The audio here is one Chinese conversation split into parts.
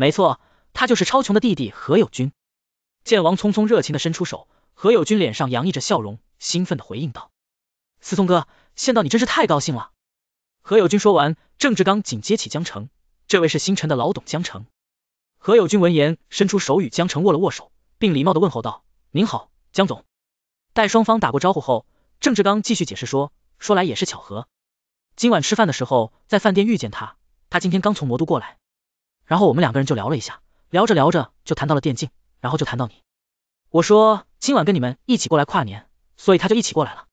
没错，他就是超穷的弟弟何友军。见王匆匆热情的伸出手，何友军脸上洋溢着笑容，兴奋的回应道：“思聪哥，见到你真是太高兴了。”何友军说完，郑志刚紧接起江城，这位是星辰的老董江城。何友军闻言，伸出手与江城握了握手，并礼貌的问候道：“您好，江总。”待双方打过招呼后，郑志刚继续解释说：“说来也是巧合，今晚吃饭的时候在饭店遇见他，他今天刚从魔都过来。”然后我们两个人就聊了一下，聊着聊着就谈到了电竞，然后就谈到你，我说今晚跟你们一起过来跨年，所以他就一起过来了。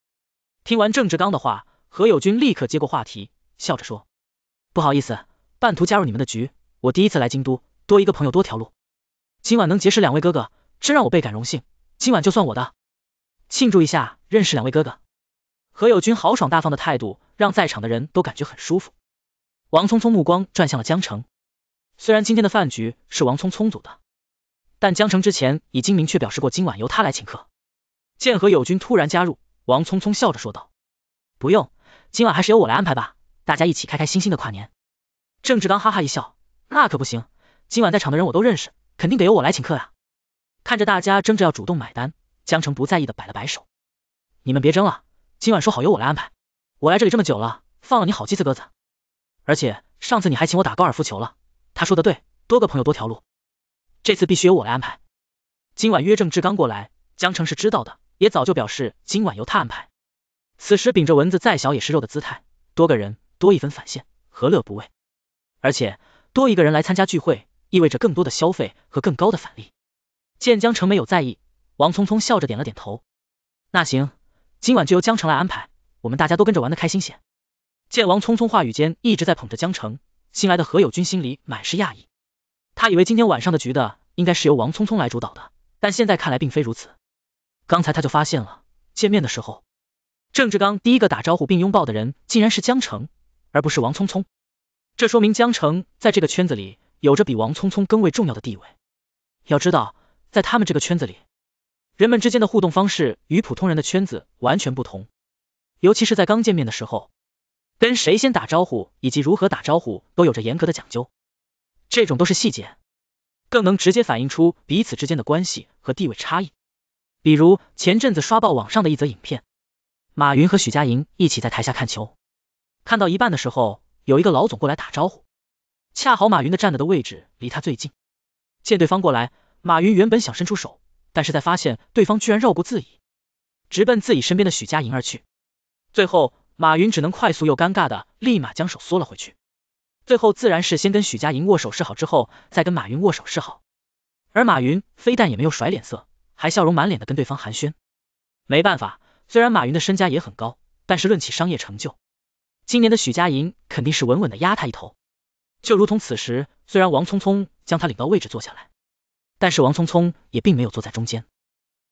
听完郑志刚的话，何友军立刻接过话题，笑着说：“不好意思，半途加入你们的局，我第一次来京都，多一个朋友多条路，今晚能结识两位哥哥，真让我倍感荣幸。今晚就算我的，庆祝一下认识两位哥哥。”何友军豪爽大方的态度让在场的人都感觉很舒服。王聪聪目光转向了江城。虽然今天的饭局是王聪聪组的，但江城之前已经明确表示过今晚由他来请客。剑河友军突然加入，王聪聪笑着说道：“不用，今晚还是由我来安排吧，大家一起开开心心的跨年。”郑志刚哈哈一笑：“那可不行，今晚在场的人我都认识，肯定得由我来请客呀。”看着大家争着要主动买单，江城不在意的摆了摆手：“你们别争了，今晚说好由我来安排。我来这里这么久了，放了你好几次鸽子，而且上次你还请我打高尔夫球了。”他说的对，多个朋友多条路，这次必须由我来安排。今晚约郑志刚过来，江城是知道的，也早就表示今晚由他安排。此时秉着蚊子再小也是肉的姿态，多个人多一分返现，何乐不为？而且多一个人来参加聚会，意味着更多的消费和更高的返利。见江城没有在意，王聪聪笑着点了点头。那行，今晚就由江城来安排，我们大家都跟着玩的开心些。见王聪聪话语间一直在捧着江城。新来的何友军心里满是讶异，他以为今天晚上的局的应该是由王聪聪来主导的，但现在看来并非如此。刚才他就发现了，见面的时候，郑志刚第一个打招呼并拥抱的人竟然是江城，而不是王聪聪。这说明江城在这个圈子里有着比王聪聪更为重要的地位。要知道，在他们这个圈子里，人们之间的互动方式与普通人的圈子完全不同，尤其是在刚见面的时候。跟谁先打招呼，以及如何打招呼，都有着严格的讲究。这种都是细节，更能直接反映出彼此之间的关系和地位差异。比如前阵子刷爆网上的一则影片，马云和许家莹一起在台下看球，看到一半的时候，有一个老总过来打招呼，恰好马云的站着的位置离他最近，见对方过来，马云原本想伸出手，但是在发现对方居然绕过自己，直奔自己身边的许家莹而去，最后。马云只能快速又尴尬的立马将手缩了回去，最后自然是先跟许家银握手示好之后，再跟马云握手示好。而马云非但也没有甩脸色，还笑容满脸的跟对方寒暄。没办法，虽然马云的身家也很高，但是论起商业成就，今年的许家银肯定是稳稳的压他一头。就如同此时，虽然王聪聪将他领到位置坐下来，但是王聪聪也并没有坐在中间，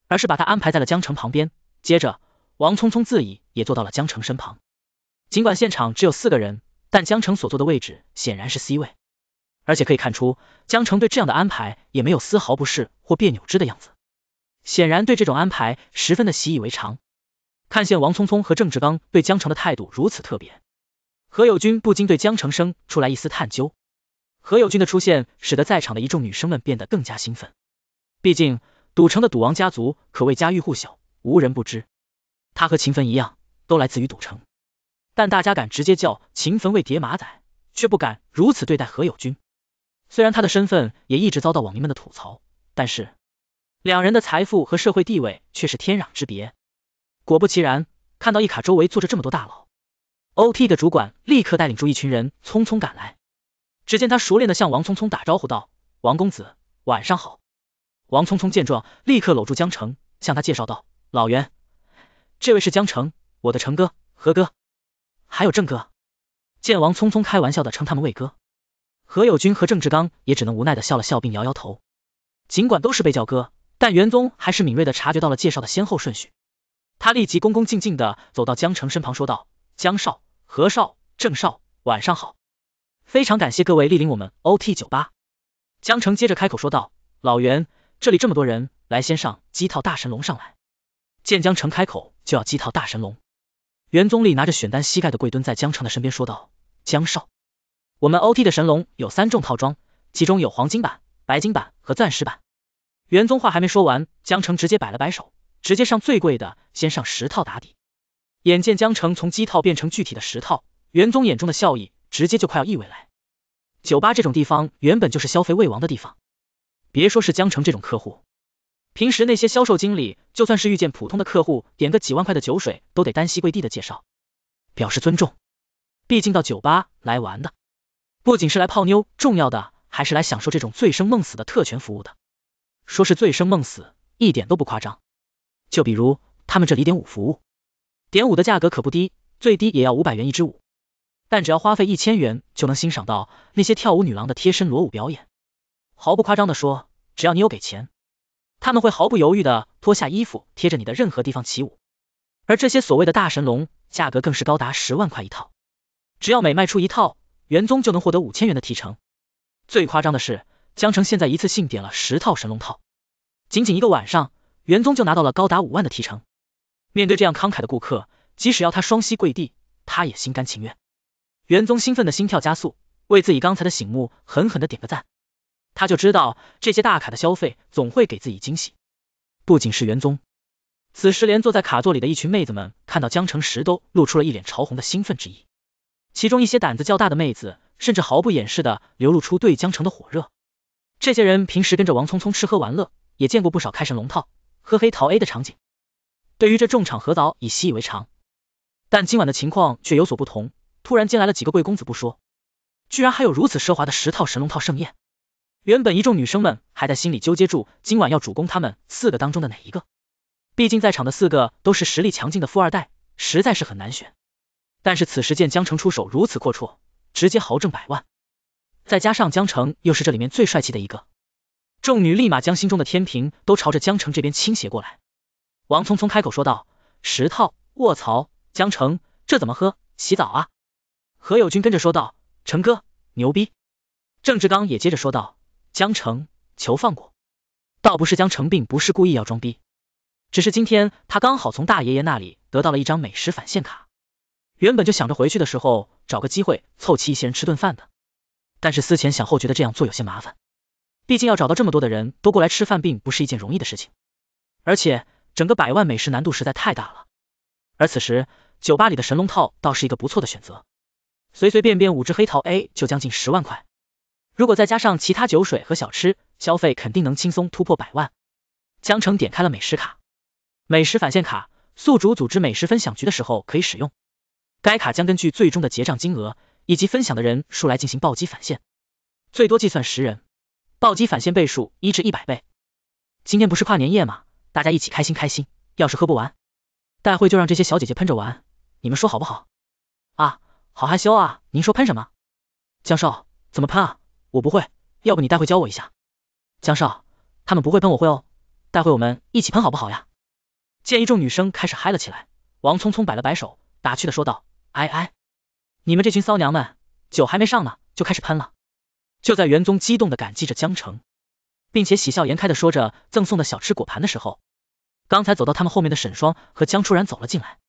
而是把他安排在了江城旁边。接着，王聪聪自以也坐到了江城身旁。尽管现场只有四个人，但江城所坐的位置显然是 C 位，而且可以看出江城对这样的安排也没有丝毫不适或别扭之的样子，显然对这种安排十分的习以为常。看见王聪聪和郑志刚对江城的态度如此特别，何友军不禁对江城生出来一丝探究。何友军的出现使得在场的一众女生们变得更加兴奋，毕竟赌城的赌王家族可谓家喻户晓，无人不知。他和秦奋一样。都来自于赌城，但大家敢直接叫秦坟为叠马仔，却不敢如此对待何友军。虽然他的身份也一直遭到网民们的吐槽，但是两人的财富和社会地位却是天壤之别。果不其然，看到一卡周围坐着这么多大佬，O T 的主管立刻带领住一群人匆匆赶来。只见他熟练的向王聪聪打招呼道：“王公子，晚上好。”王聪聪见状，立刻搂住江城，向他介绍道：“老袁，这位是江城。”我的成哥、何哥，还有郑哥，剑王匆匆开玩笑的称他们为哥。何友军和郑志刚也只能无奈的笑了笑，并摇摇头。尽管都是被叫哥，但元宗还是敏锐的察觉到了介绍的先后顺序。他立即恭恭敬敬的走到江城身旁，说道：“江少、何少、郑少，晚上好，非常感谢各位莅临我们 O T 酒吧。”江城接着开口说道：“老袁，这里这么多人，来先上鸡套大神龙上来。”见江城开口就要鸡套大神龙。袁宗立拿着选单，膝盖的跪蹲在江城的身边，说道：“江少，我们 O T 的神龙有三种套装，其中有黄金版、白金版和钻石版。”袁宗话还没说完，江城直接摆了摆手，直接上最贵的，先上十套打底。眼见江城从机套变成具体的十套，袁宗眼中的笑意直接就快要溢未来。酒吧这种地方原本就是消费未亡的地方，别说是江城这种客户。平时那些销售经理，就算是遇见普通的客户，点个几万块的酒水，都得单膝跪地的介绍，表示尊重。毕竟到酒吧来玩的，不仅是来泡妞，重要的还是来享受这种醉生梦死的特权服务的。说是醉生梦死，一点都不夸张。就比如他们这里点舞服务，点舞的价格可不低，最低也要五百元一支舞，但只要花费一千元，就能欣赏到那些跳舞女郎的贴身裸舞表演。毫不夸张的说，只要你有给钱。他们会毫不犹豫的脱下衣服，贴着你的任何地方起舞，而这些所谓的大神龙，价格更是高达十万块一套，只要每卖出一套，元宗就能获得五千元的提成。最夸张的是，江城现在一次性点了十套神龙套，仅仅一个晚上，元宗就拿到了高达五万的提成。面对这样慷慨的顾客，即使要他双膝跪地，他也心甘情愿。元宗兴奋的心跳加速，为自己刚才的醒目狠狠的点个赞。他就知道这些大卡的消费总会给自己惊喜，不仅是元宗，此时连坐在卡座里的一群妹子们看到江城时都露出了一脸潮红的兴奋之意，其中一些胆子较大的妹子甚至毫不掩饰的流露出对江城的火热。这些人平时跟着王聪聪吃喝玩乐，也见过不少开神龙套、喝黑桃 A 的场景，对于这种场合早已习以为常，但今晚的情况却有所不同，突然间来了几个贵公子不说，居然还有如此奢华的十套神龙套盛宴。原本一众女生们还在心里纠结住今晚要主攻他们四个当中的哪一个，毕竟在场的四个都是实力强劲的富二代，实在是很难选。但是此时见江城出手如此阔绰，直接豪挣百万，再加上江城又是这里面最帅气的一个，众女立马将心中的天平都朝着江城这边倾斜过来。王聪聪开口说道：“十套，卧槽，江城，这怎么喝洗澡啊？”何友军跟着说道：“成哥，牛逼！”郑志刚也接着说道。江城求放过，倒不是江城，并不是故意要装逼，只是今天他刚好从大爷爷那里得到了一张美食返现卡，原本就想着回去的时候找个机会凑齐一些人吃顿饭的，但是思前想后觉得这样做有些麻烦，毕竟要找到这么多的人都过来吃饭并不是一件容易的事情，而且整个百万美食难度实在太大了，而此时酒吧里的神龙套倒是一个不错的选择，随随便便五只黑桃 A 就将近十万块。如果再加上其他酒水和小吃，消费肯定能轻松突破百万。江城点开了美食卡，美食返现卡，宿主组织美食分享局的时候可以使用。该卡将根据最终的结账金额以及分享的人数来进行暴击返现，最多计算十人，暴击返现倍数一至一百倍。今天不是跨年夜吗？大家一起开心开心，要是喝不完，待会就让这些小姐姐喷着玩，你们说好不好？啊，好害羞啊，您说喷什么？江少怎么喷啊？我不会，要不你待会教我一下。江少，他们不会喷，我会哦。待会我们一起喷，好不好呀？见一众女生开始嗨了起来，王聪聪摆了摆手，打趣的说道：“哎哎，你们这群骚娘们，酒还没上呢，就开始喷了。”就在袁宗激动的感激着江城，并且喜笑颜开的说着赠送的小吃果盘的时候，刚才走到他们后面的沈双和江初然走了进来。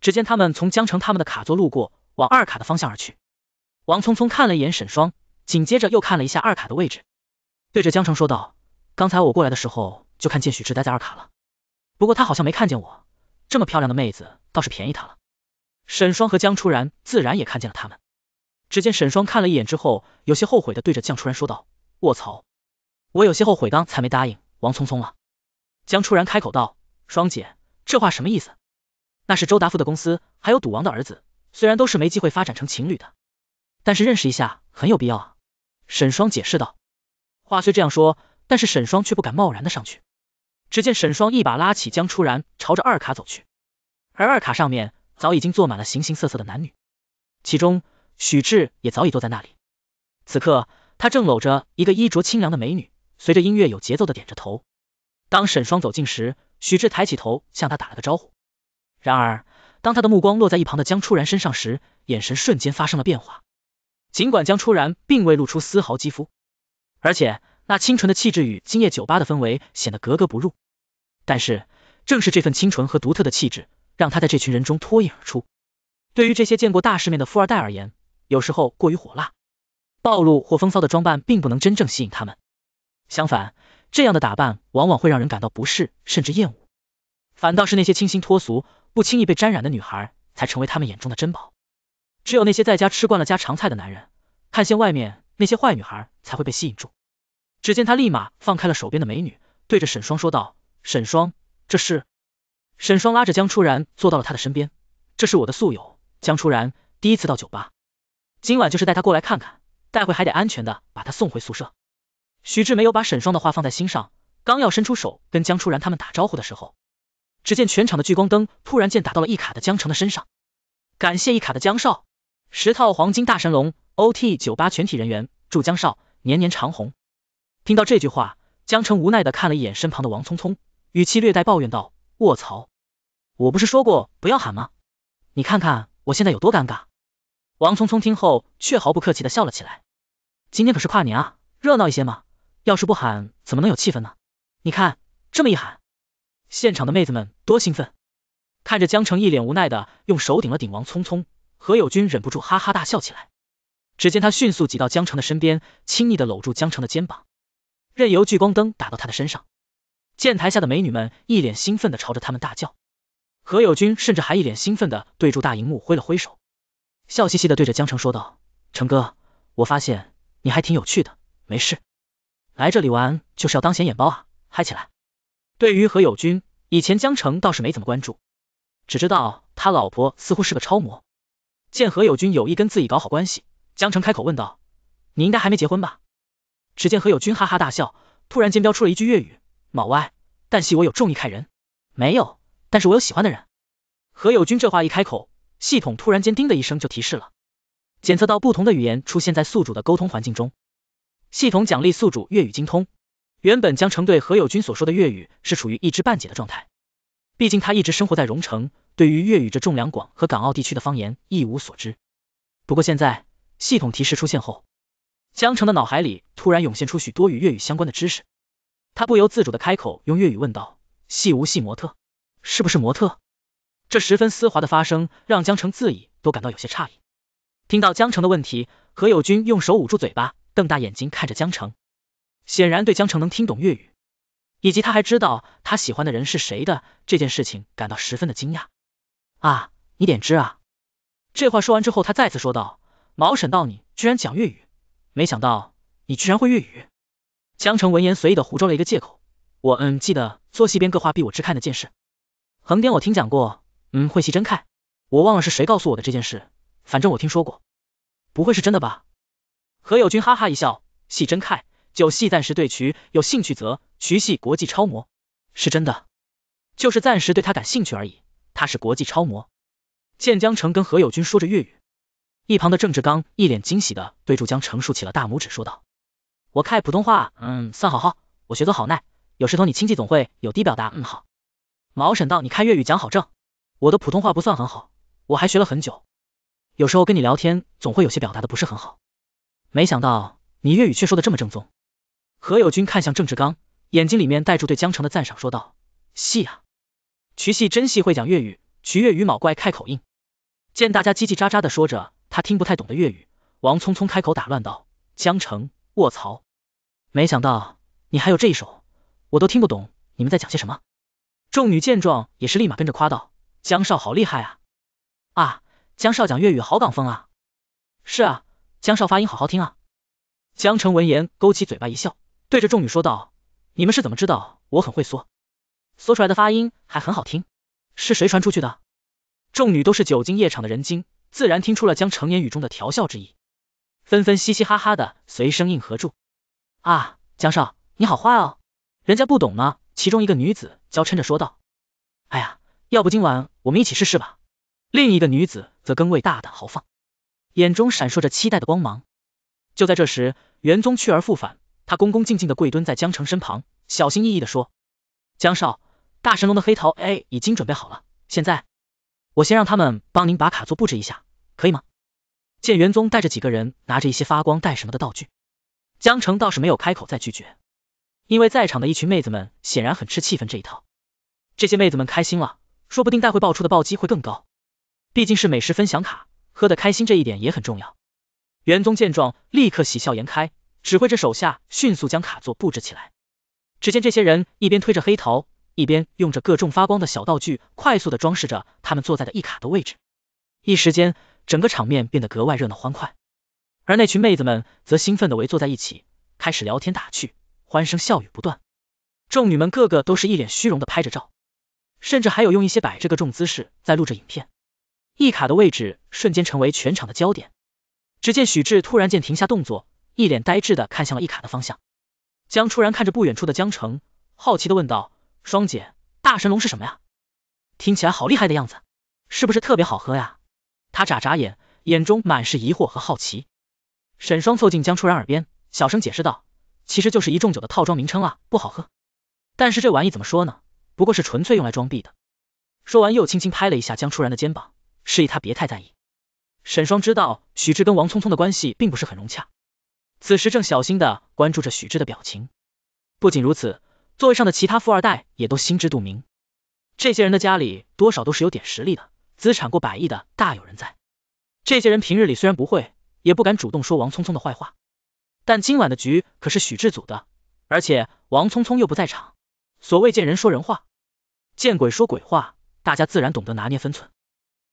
只见他们从江城他们的卡座路过，往二卡的方向而去。王聪聪看了一眼沈双。紧接着又看了一下二卡的位置，对着江城说道：“刚才我过来的时候就看见许志待在二卡了，不过他好像没看见我。这么漂亮的妹子倒是便宜他了。”沈双和江初然自然也看见了他们，只见沈双看了一眼之后，有些后悔的对着江初然说道：“卧槽，我有些后悔刚才没答应王聪聪了。”江初然开口道：“双姐，这话什么意思？那是周达富的公司，还有赌王的儿子，虽然都是没机会发展成情侣的，但是认识一下很有必要啊。”沈双解释道，话虽这样说，但是沈双却不敢贸然的上去。只见沈双一把拉起江初然，朝着二卡走去。而二卡上面早已经坐满了形形色色的男女，其中许志也早已坐在那里。此刻他正搂着一个衣着清凉的美女，随着音乐有节奏的点着头。当沈双走近时，许志抬起头向他打了个招呼。然而当他的目光落在一旁的江初然身上时，眼神瞬间发生了变化。尽管江初然并未露出丝毫肌肤，而且那清纯的气质与今夜酒吧的氛围显得格格不入，但是正是这份清纯和独特的气质，让她在这群人中脱颖而出。对于这些见过大世面的富二代而言，有时候过于火辣、暴露或风骚的装扮并不能真正吸引他们，相反，这样的打扮往往会让人感到不适甚至厌恶。反倒是那些清新脱俗、不轻易被沾染的女孩，才成为他们眼中的珍宝。只有那些在家吃惯了家常菜的男人，看见外面那些坏女孩才会被吸引住。只见他立马放开了手边的美女，对着沈霜说道：“沈霜，这是……”沈霜拉着江初然坐到了他的身边，这是我的宿友江初然，第一次到酒吧，今晚就是带他过来看看，待会还得安全的把他送回宿舍。许志没有把沈霜的话放在心上，刚要伸出手跟江初然他们打招呼的时候，只见全场的聚光灯突然间打到了一卡的江城的身上，感谢一卡的江少。十套黄金大神龙，OT 酒吧全体人员祝江少年年长虹。听到这句话，江澄无奈的看了一眼身旁的王聪聪，语气略带抱怨道：“卧槽，我不是说过不要喊吗？你看看我现在有多尴尬。”王聪聪听后却毫不客气的笑了起来：“今天可是跨年，啊，热闹一些嘛，要是不喊怎么能有气氛呢？你看这么一喊，现场的妹子们多兴奋。”看着江澄一脸无奈的用手顶了顶王聪聪。何友军忍不住哈哈大笑起来，只见他迅速挤到江城的身边，轻易的搂住江城的肩膀，任由聚光灯打到他的身上。见台下的美女们一脸兴奋的朝着他们大叫，何友军甚至还一脸兴奋的对住大荧幕挥了挥手，笑嘻嘻的对着江城说道：“成哥，我发现你还挺有趣的，没事，来这里玩就是要当显眼包啊，嗨起来！”对于何友军，以前江城倒是没怎么关注，只知道他老婆似乎是个超模。见何友军有意跟自己搞好关系，江城开口问道：“你应该还没结婚吧？”只见何友军哈哈大笑，突然间飙出了一句粤语：“老外，但系我有重意看人，没有，但是我有喜欢的人。”何友军这话一开口，系统突然间叮的一声就提示了，检测到不同的语言出现在宿主的沟通环境中，系统奖励宿主粤语精通。原本江城对何友军所说的粤语是处于一知半解的状态，毕竟他一直生活在荣城。对于粤语这重两广和港澳地区的方言一无所知，不过现在系统提示出现后，江城的脑海里突然涌现出许多与粤语相关的知识，他不由自主的开口用粤语问道：“系无系模特？是不是模特？”这十分丝滑的发声让江城自己都感到有些诧异。听到江城的问题，何友军用手捂住嘴巴，瞪大眼睛看着江城，显然对江城能听懂粤语，以及他还知道他喜欢的人是谁的这件事情感到十分的惊讶。啊，你点知啊？这话说完之后，他再次说道：“毛婶，到你居然讲粤语，没想到你居然会粤语。”江城闻言随意的胡诌了一个借口：“我嗯，记得做戏边各话必我知看的件事，横掂我听讲过，嗯，会戏真看，我忘了是谁告诉我的这件事，反正我听说过，不会是真的吧？”何友军哈哈一笑：“戏真看，就戏暂时对渠有兴趣，则渠系国际超模，是真的，就是暂时对他感兴趣而已。”他是国际超模，见江城跟何友军说着粤语，一旁的郑志刚一脸惊喜的对住江城竖起了大拇指说道，我开普通话，嗯，算好好，我学得好耐，有时同你亲戚总会有低表达，嗯好。毛沈道，你开粤语讲好正，我的普通话不算很好，我还学了很久，有时候跟你聊天总会有些表达的不是很好，没想到你粤语却说的这么正宗。何友军看向郑志刚，眼睛里面带住对江城的赞赏说道，是呀。瞿系真系会讲粤语，瞿粤语卯怪开口硬，见大家叽叽喳喳的说着他听不太懂的粤语，王聪聪开口打乱道，江城，卧槽，没想到你还有这一手，我都听不懂你们在讲些什么。众女见状也是立马跟着夸道，江少好厉害啊，啊，江少讲粤语好港风啊，是啊，江少发音好好听啊。江城闻言勾起嘴巴一笑，对着众女说道，你们是怎么知道我很会说？说出来的发音还很好听，是谁传出去的？众女都是久经夜场的人精，自然听出了江成言语中的调笑之意，纷纷嘻嘻哈哈的随声应和住。啊，江少你好坏哦，人家不懂吗？其中一个女子娇嗔着说道。哎呀，要不今晚我们一起试试吧？另一个女子则更为大胆豪放，眼中闪烁着期待的光芒。就在这时，元宗去而复返，他恭恭敬敬的跪蹲在江城身旁，小心翼翼的说：“江少。”大神龙的黑桃 A 已经准备好了，现在我先让他们帮您把卡座布置一下，可以吗？见元宗带着几个人拿着一些发光带什么的道具，江城倒是没有开口再拒绝，因为在场的一群妹子们显然很吃气氛这一套。这些妹子们开心了，说不定待会爆出的暴击会更高。毕竟是美食分享卡，喝的开心这一点也很重要。元宗见状立刻喜笑颜开，指挥着手下迅速将卡座布置起来。只见这些人一边推着黑桃。一边用着各种发光的小道具，快速的装饰着他们坐在的一卡的位置，一时间，整个场面变得格外热闹欢快。而那群妹子们则兴奋的围坐在一起，开始聊天打趣，欢声笑语不断。众女们个个都是一脸虚荣的拍着照，甚至还有用一些摆这个重姿势在录着影片。一卡的位置瞬间成为全场的焦点。只见许志突然间停下动作，一脸呆滞的看向了一卡的方向。江初然看着不远处的江城，好奇的问道。双姐，大神龙是什么呀？听起来好厉害的样子，是不是特别好喝呀？他眨眨眼，眼中满是疑惑和好奇。沈双凑近江初然耳边，小声解释道：“其实就是一众酒的套装名称啊，不好喝。但是这玩意怎么说呢？不过是纯粹用来装逼的。”说完又轻轻拍了一下江初然的肩膀，示意他别太在意。沈双知道许志跟王聪聪的关系并不是很融洽，此时正小心的关注着许志的表情。不仅如此。座位上的其他富二代也都心知肚明，这些人的家里多少都是有点实力的，资产过百亿的大有人在。这些人平日里虽然不会，也不敢主动说王聪聪的坏话，但今晚的局可是许志组的，而且王聪聪又不在场。所谓见人说人话，见鬼说鬼话，大家自然懂得拿捏分寸。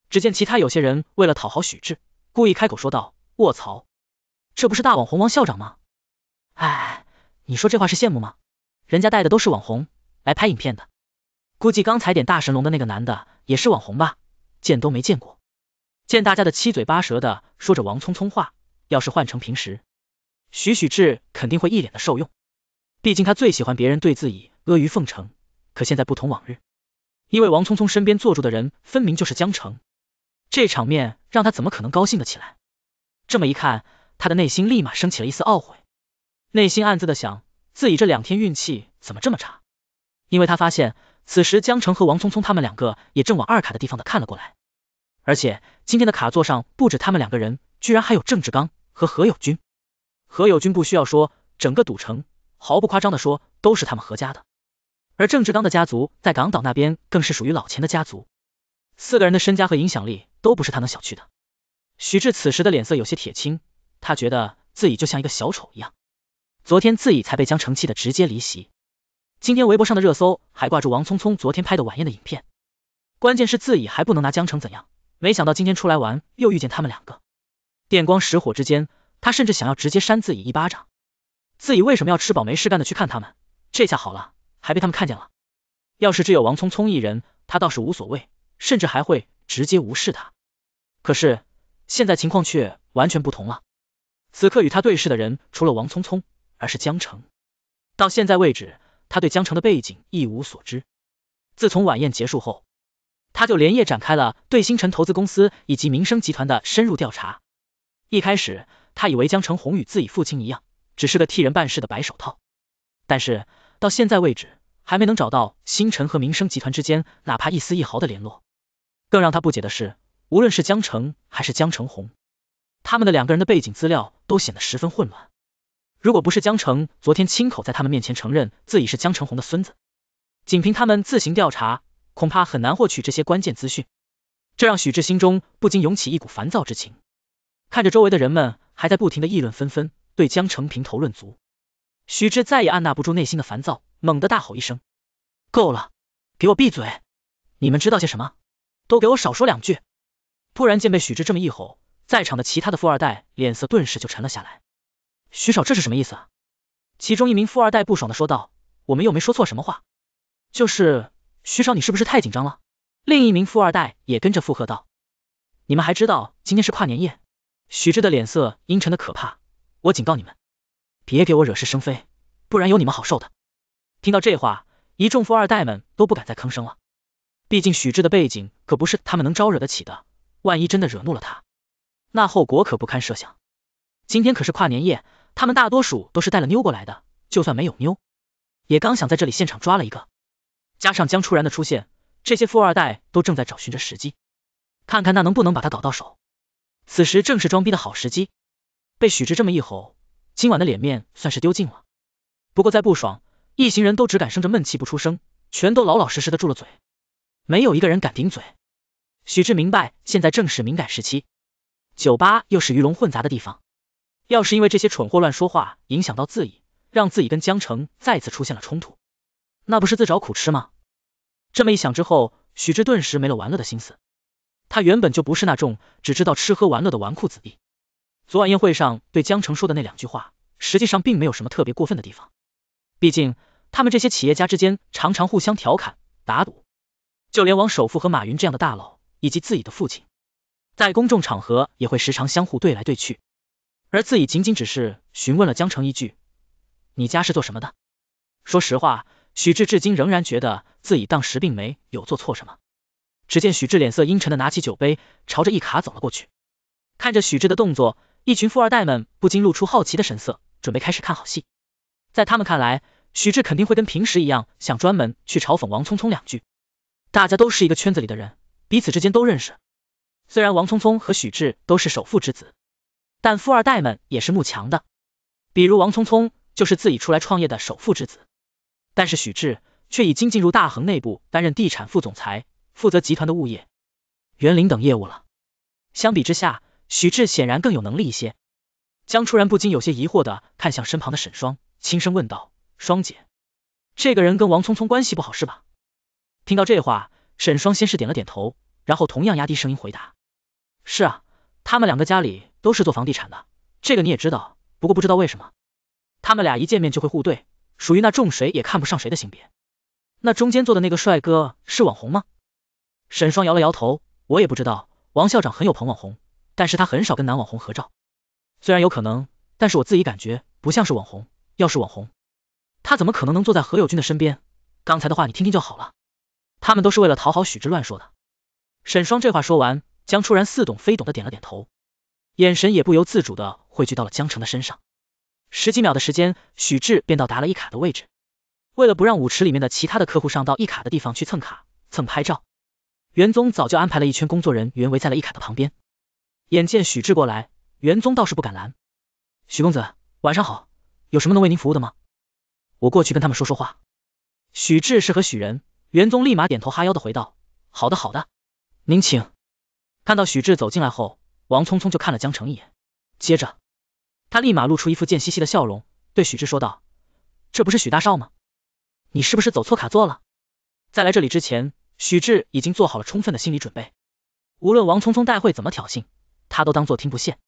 只见其他有些人为了讨好许志，故意开口说道：“卧槽，这不是大网红王校长吗？哎，你说这话是羡慕吗？”人家带的都是网红，来拍影片的。估计刚才点大神龙的那个男的也是网红吧，见都没见过。见大家的七嘴八舌的说着王聪聪话，要是换成平时，徐许志肯定会一脸的受用，毕竟他最喜欢别人对自己阿谀奉承。可现在不同往日，因为王聪聪身边坐住的人分明就是江城，这场面让他怎么可能高兴的起来？这么一看，他的内心立马升起了一丝懊悔，内心暗自的想。自己这两天运气怎么这么差？因为他发现，此时江城和王聪聪他们两个也正往二卡的地方的看了过来，而且今天的卡座上不止他们两个人，居然还有郑志刚和何友军。何友军不需要说，整个赌城毫不夸张的说，都是他们何家的。而郑志刚的家族在港岛那边更是属于老钱的家族，四个人的身家和影响力都不是他能小觑的。许志此时的脸色有些铁青，他觉得自己就像一个小丑一样。昨天自己才被江澄气的直接离席，今天微博上的热搜还挂住王聪聪昨天拍的晚宴的影片，关键是自己还不能拿江澄怎样，没想到今天出来玩又遇见他们两个，电光石火之间，他甚至想要直接扇自己一巴掌，自己为什么要吃饱没事干的去看他们？这下好了，还被他们看见了。要是只有王聪聪一人，他倒是无所谓，甚至还会直接无视他，可是现在情况却完全不同了，此刻与他对视的人除了王聪聪。而是江城，到现在为止，他对江城的背景一无所知。自从晚宴结束后，他就连夜展开了对星辰投资公司以及民生集团的深入调查。一开始，他以为江城红与自己父亲一样，只是个替人办事的白手套。但是到现在为止，还没能找到星辰和民生集团之间哪怕一丝一毫的联络。更让他不解的是，无论是江城还是江城红，他们的两个人的背景资料都显得十分混乱。如果不是江城昨天亲口在他们面前承认自己是江澄红的孙子，仅凭他们自行调查，恐怕很难获取这些关键资讯。这让许志心中不禁涌起一股烦躁之情。看着周围的人们还在不停的议论纷纷，对江城评头论足，许志再也按捺不住内心的烦躁，猛地大吼一声：“够了，给我闭嘴！你们知道些什么？都给我少说两句！”突然间被许志这么一吼，在场的其他的富二代脸色顿时就沉了下来。徐少，这是什么意思？其中一名富二代不爽的说道：“我们又没说错什么话，就是徐少，你是不是太紧张了？”另一名富二代也跟着附和道：“你们还知道今天是跨年夜？”许志的脸色阴沉的可怕，我警告你们，别给我惹是生非，不然有你们好受的。听到这话，一众富二代们都不敢再吭声了。毕竟许志的背景可不是他们能招惹得起的，万一真的惹怒了他，那后果可不堪设想。今天可是跨年夜。他们大多数都是带了妞过来的，就算没有妞，也刚想在这里现场抓了一个。加上江初然的出现，这些富二代都正在找寻着时机，看看那能不能把他搞到手。此时正是装逼的好时机，被许志这么一吼，今晚的脸面算是丢尽了。不过再不爽，一行人都只敢生着闷气不出声，全都老老实实的住了嘴，没有一个人敢顶嘴。许志明白，现在正是敏感时期，酒吧又是鱼龙混杂的地方。要是因为这些蠢货乱说话，影响到自己，让自己跟江城再次出现了冲突，那不是自找苦吃吗？这么一想之后，许志顿时没了玩乐的心思。他原本就不是那种只知道吃喝玩乐的纨绔子弟。昨晚宴会上对江城说的那两句话，实际上并没有什么特别过分的地方。毕竟他们这些企业家之间常常互相调侃、打赌，就连王首富和马云这样的大佬，以及自己的父亲，在公众场合也会时常相互对来对去。而自己仅仅只是询问了江城一句，你家是做什么的？说实话，许志至今仍然觉得自己当时并没有做错什么。只见许志脸色阴沉的拿起酒杯，朝着一卡走了过去。看着许志的动作，一群富二代们不禁露出好奇的神色，准备开始看好戏。在他们看来，许志肯定会跟平时一样，想专门去嘲讽王聪聪两句。大家都是一个圈子里的人，彼此之间都认识。虽然王聪聪和许志都是首富之子。但富二代们也是慕强的，比如王聪聪就是自己出来创业的首富之子，但是许志却已经进入大恒内部担任地产副总裁，负责集团的物业、园林等业务了。相比之下，许志显然更有能力一些。江初然不禁有些疑惑的看向身旁的沈双，轻声问道：“双姐，这个人跟王聪聪关系不好是吧？”听到这话，沈双先是点了点头，然后同样压低声音回答：“是。”啊。”他们两个家里都是做房地产的，这个你也知道。不过不知道为什么，他们俩一见面就会互怼，属于那种谁也看不上谁的性别。那中间坐的那个帅哥是网红吗？沈双摇了摇头，我也不知道。王校长很有捧网红，但是他很少跟男网红合照，虽然有可能，但是我自己感觉不像是网红。要是网红，他怎么可能能坐在何友军的身边？刚才的话你听听就好了，他们都是为了讨好许之乱说的。沈双这话说完。江初然似懂非懂的点了点头，眼神也不由自主的汇聚到了江城的身上。十几秒的时间，许志便到达了一卡的位置。为了不让舞池里面的其他的客户上到一卡的地方去蹭卡、蹭拍照，袁宗早就安排了一圈工作人员围在了一卡的旁边。眼见许志过来，袁宗倒是不敢拦。许公子，晚上好，有什么能为您服务的吗？我过去跟他们说说话。许志是和许人，袁宗立马点头哈腰的回道：“好的，好的，您请。”看到许志走进来后，王聪聪就看了江城一眼，接着他立马露出一副贱兮兮的笑容，对许志说道：“这不是许大少吗？你是不是走错卡座了？”在来这里之前，许志已经做好了充分的心理准备，无论王聪聪待会怎么挑衅，他都当做听不见。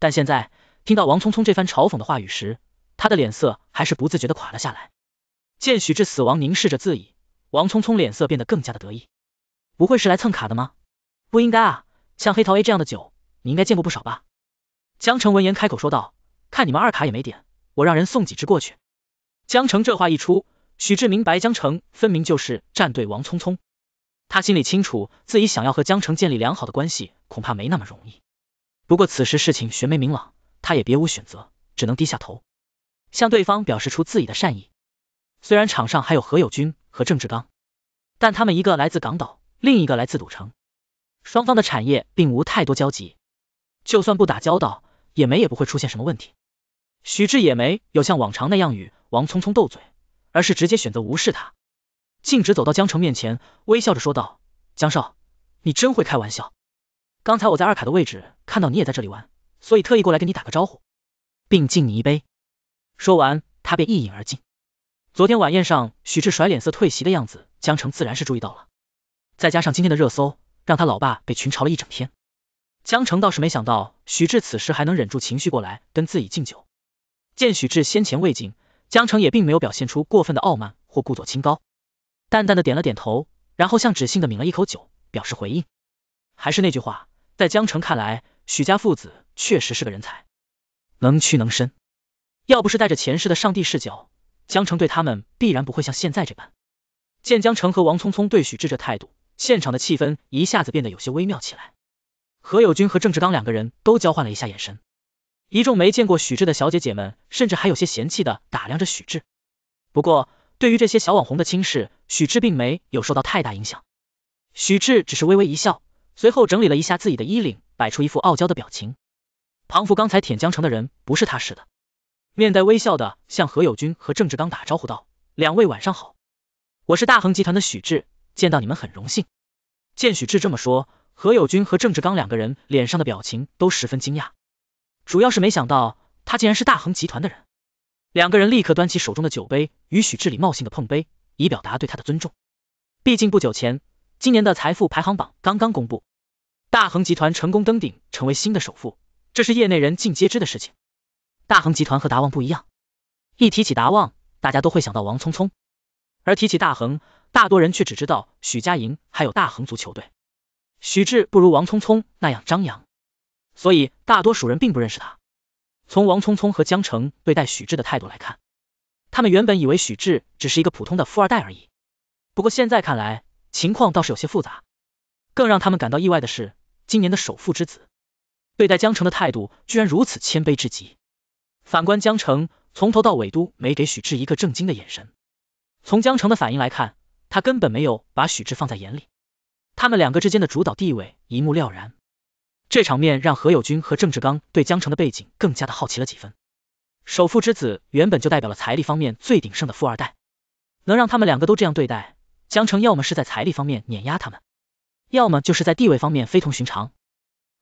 但现在听到王聪聪这番嘲讽的话语时，他的脸色还是不自觉的垮了下来。见许志死亡凝视着自己，王聪聪脸色变得更加的得意，不会是来蹭卡的吗？不应该啊，像黑桃 A 这样的酒，你应该见过不少吧？江城闻言开口说道：“看你们二卡也没点，我让人送几只过去。”江城这话一出，许志明白江城分明就是战队王聪聪，他心里清楚自己想要和江城建立良好的关系，恐怕没那么容易。不过此时事情悬没明朗，他也别无选择，只能低下头向对方表示出自己的善意。虽然场上还有何友军和郑志刚，但他们一个来自港岛，另一个来自赌城。双方的产业并无太多交集，就算不打交道，也没也不会出现什么问题。许志也没有像往常那样与王聪聪斗嘴，而是直接选择无视他，径直走到江城面前，微笑着说道：“江少，你真会开玩笑。刚才我在二卡的位置看到你也在这里玩，所以特意过来跟你打个招呼，并敬你一杯。”说完，他便一饮而尽。昨天晚宴上，许志甩脸色退席的样子，江城自然是注意到了，再加上今天的热搜。让他老爸被群嘲了一整天，江城倒是没想到许志此时还能忍住情绪过来跟自己敬酒，见许志先前未敬，江城也并没有表现出过分的傲慢或故作清高，淡淡的点了点头，然后像指性的抿了一口酒，表示回应。还是那句话，在江城看来，许家父子确实是个人才，能屈能伸。要不是带着前世的上帝视角，江城对他们必然不会像现在这般。见江城和王聪聪对许志这态度。现场的气氛一下子变得有些微妙起来，何友军和郑志刚两个人都交换了一下眼神，一众没见过许志的小姐姐们甚至还有些嫌弃的打量着许志，不过对于这些小网红的轻视，许志并没有受到太大影响，许志只是微微一笑，随后整理了一下自己的衣领，摆出一副傲娇的表情，庞福刚才舔江城的人不是他似的，面带微笑的向何友军和郑志刚打招呼道：“两位晚上好，我是大恒集团的许志。”见到你们很荣幸。见许志这么说，何友军和郑志刚两个人脸上的表情都十分惊讶，主要是没想到他竟然是大恒集团的人。两个人立刻端起手中的酒杯，与许志礼貌性的碰杯，以表达对他的尊重。毕竟不久前，今年的财富排行榜刚刚公布，大恒集团成功登顶，成为新的首富，这是业内人尽皆知的事情。大恒集团和达旺不一样，一提起达旺，大家都会想到王聪聪，而提起大恒。大多人却只知道许家营还有大恒足球队。许志不如王聪聪那样张扬，所以大多数人并不认识他。从王聪聪和江城对待许志的态度来看，他们原本以为许志只是一个普通的富二代而已。不过现在看来，情况倒是有些复杂。更让他们感到意外的是，今年的首富之子对待江城的态度居然如此谦卑至极。反观江城，从头到尾都没给许志一个正经的眼神。从江城的反应来看，他根本没有把许志放在眼里，他们两个之间的主导地位一目了然。这场面让何友军和郑志刚对江城的背景更加的好奇了几分。首富之子原本就代表了财力方面最鼎盛的富二代，能让他们两个都这样对待江城，要么是在财力方面碾压他们，要么就是在地位方面非同寻常。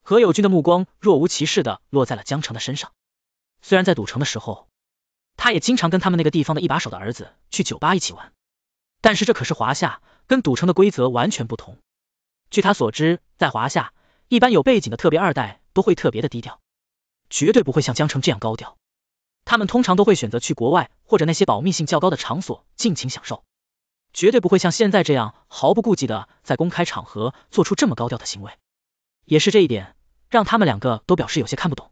何友军的目光若无其事的落在了江城的身上。虽然在赌城的时候，他也经常跟他们那个地方的一把手的儿子去酒吧一起玩。但是这可是华夏，跟赌城的规则完全不同。据他所知，在华夏，一般有背景的特别二代都会特别的低调，绝对不会像江城这样高调。他们通常都会选择去国外或者那些保密性较高的场所尽情享受，绝对不会像现在这样毫不顾忌的在公开场合做出这么高调的行为。也是这一点让他们两个都表示有些看不懂。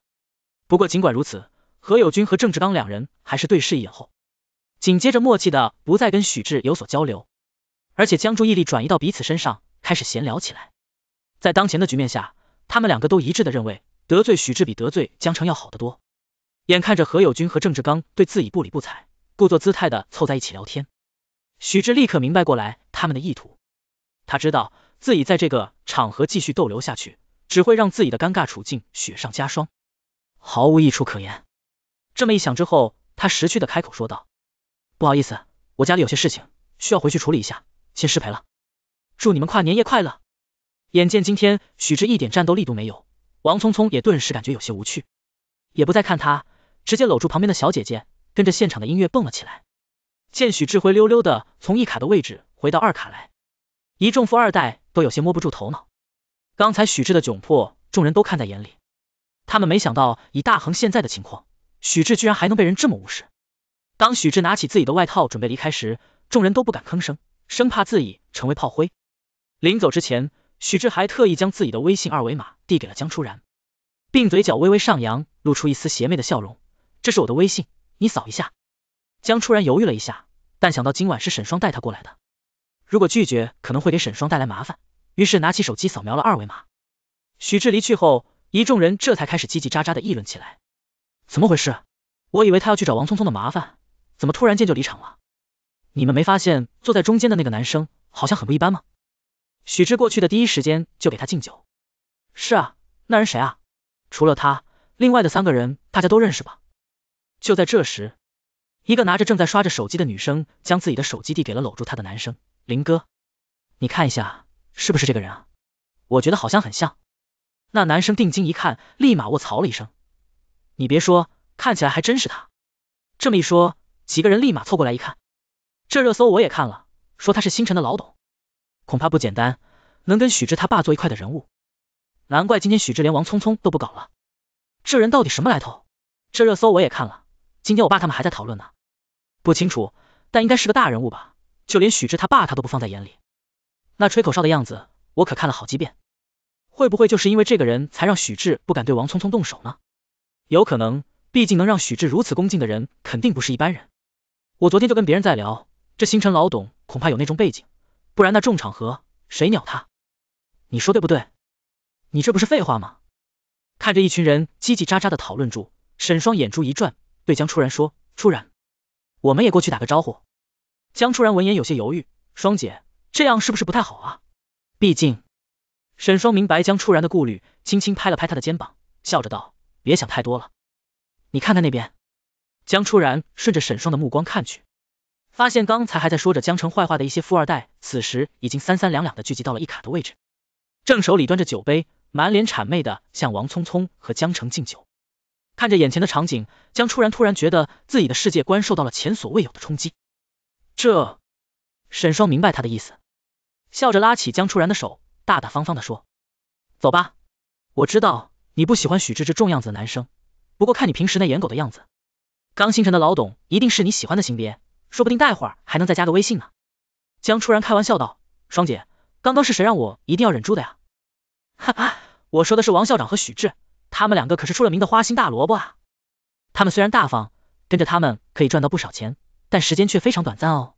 不过尽管如此，何友军和郑志刚两人还是对视一眼后。紧接着默契的不再跟许志有所交流，而且将注意力转移到彼此身上，开始闲聊起来。在当前的局面下，他们两个都一致的认为得罪许志比得罪江城要好得多。眼看着何友军和郑志刚对自己不理不睬，故作姿态的凑在一起聊天，许志立刻明白过来他们的意图。他知道自己在这个场合继续逗留下去，只会让自己的尴尬处境雪上加霜，毫无益处可言。这么一想之后，他识趣的开口说道。不好意思，我家里有些事情，需要回去处理一下，先失陪了。祝你们跨年夜快乐！眼见今天许志一点战斗力都没有，王聪聪也顿时感觉有些无趣，也不再看他，直接搂住旁边的小姐姐，跟着现场的音乐蹦了起来。见许志灰溜溜的从一卡的位置回到二卡来，一众富二代都有些摸不住头脑。刚才许志的窘迫，众人都看在眼里，他们没想到以大恒现在的情况，许志居然还能被人这么无视。当许志拿起自己的外套准备离开时，众人都不敢吭声，生怕自己成为炮灰。临走之前，许志还特意将自己的微信二维码递给了江初然，并嘴角微微上扬，露出一丝邪魅的笑容。这是我的微信，你扫一下。江初然犹豫了一下，但想到今晚是沈双带他过来的，如果拒绝可能会给沈双带来麻烦，于是拿起手机扫描了二维码。许志离去后，一众人这才开始叽叽喳喳的议论起来。怎么回事？我以为他要去找王聪聪的麻烦。怎么突然间就离场了？你们没发现坐在中间的那个男生好像很不一般吗？许志过去的第一时间就给他敬酒。是啊，那人谁啊？除了他，另外的三个人大家都认识吧？就在这时，一个拿着正在刷着手机的女生将自己的手机递给了搂住她的男生林哥，你看一下是不是这个人啊？我觉得好像很像。那男生定睛一看，立马卧槽了一声，你别说，看起来还真是他。这么一说。几个人立马凑过来一看，这热搜我也看了，说他是星辰的老董，恐怕不简单，能跟许志他爸坐一块的人物，难怪今天许志连王聪聪都不搞了，这人到底什么来头？这热搜我也看了，今天我爸他们还在讨论呢，不清楚，但应该是个大人物吧，就连许志他爸他都不放在眼里，那吹口哨的样子我可看了好几遍，会不会就是因为这个人才让许志不敢对王聪聪动手呢？有可能，毕竟能让许志如此恭敬的人，肯定不是一般人。我昨天就跟别人在聊，这星辰老董恐怕有那种背景，不然那重场合谁鸟他？你说对不对？你这不是废话吗？看着一群人叽叽喳喳的讨论住，沈双眼珠一转，对江初然说：“初然，我们也过去打个招呼。”江初然闻言有些犹豫，双姐这样是不是不太好啊？毕竟沈双明白江初然的顾虑，轻轻拍了拍他的肩膀，笑着道：“别想太多了，你看看那边。”江初然顺着沈双的目光看去，发现刚才还在说着江城坏话的一些富二代，此时已经三三两两的聚集到了一卡的位置，正手里端着酒杯，满脸谄媚的向王聪聪和江城敬酒。看着眼前的场景，江初然突然觉得自己的世界观受到了前所未有的冲击。这，沈双明白他的意思，笑着拉起江初然的手，大大方方的说：“走吧，我知道你不喜欢许志这重样子的男生，不过看你平时那眼狗的样子。”刚新城的老董一定是你喜欢的性别，说不定待会儿还能再加个微信呢。江初然开玩笑道：“双姐，刚刚是谁让我一定要忍住的呀？”哈哈，我说的是王校长和许志，他们两个可是出了名的花心大萝卜啊。他们虽然大方，跟着他们可以赚到不少钱，但时间却非常短暂哦。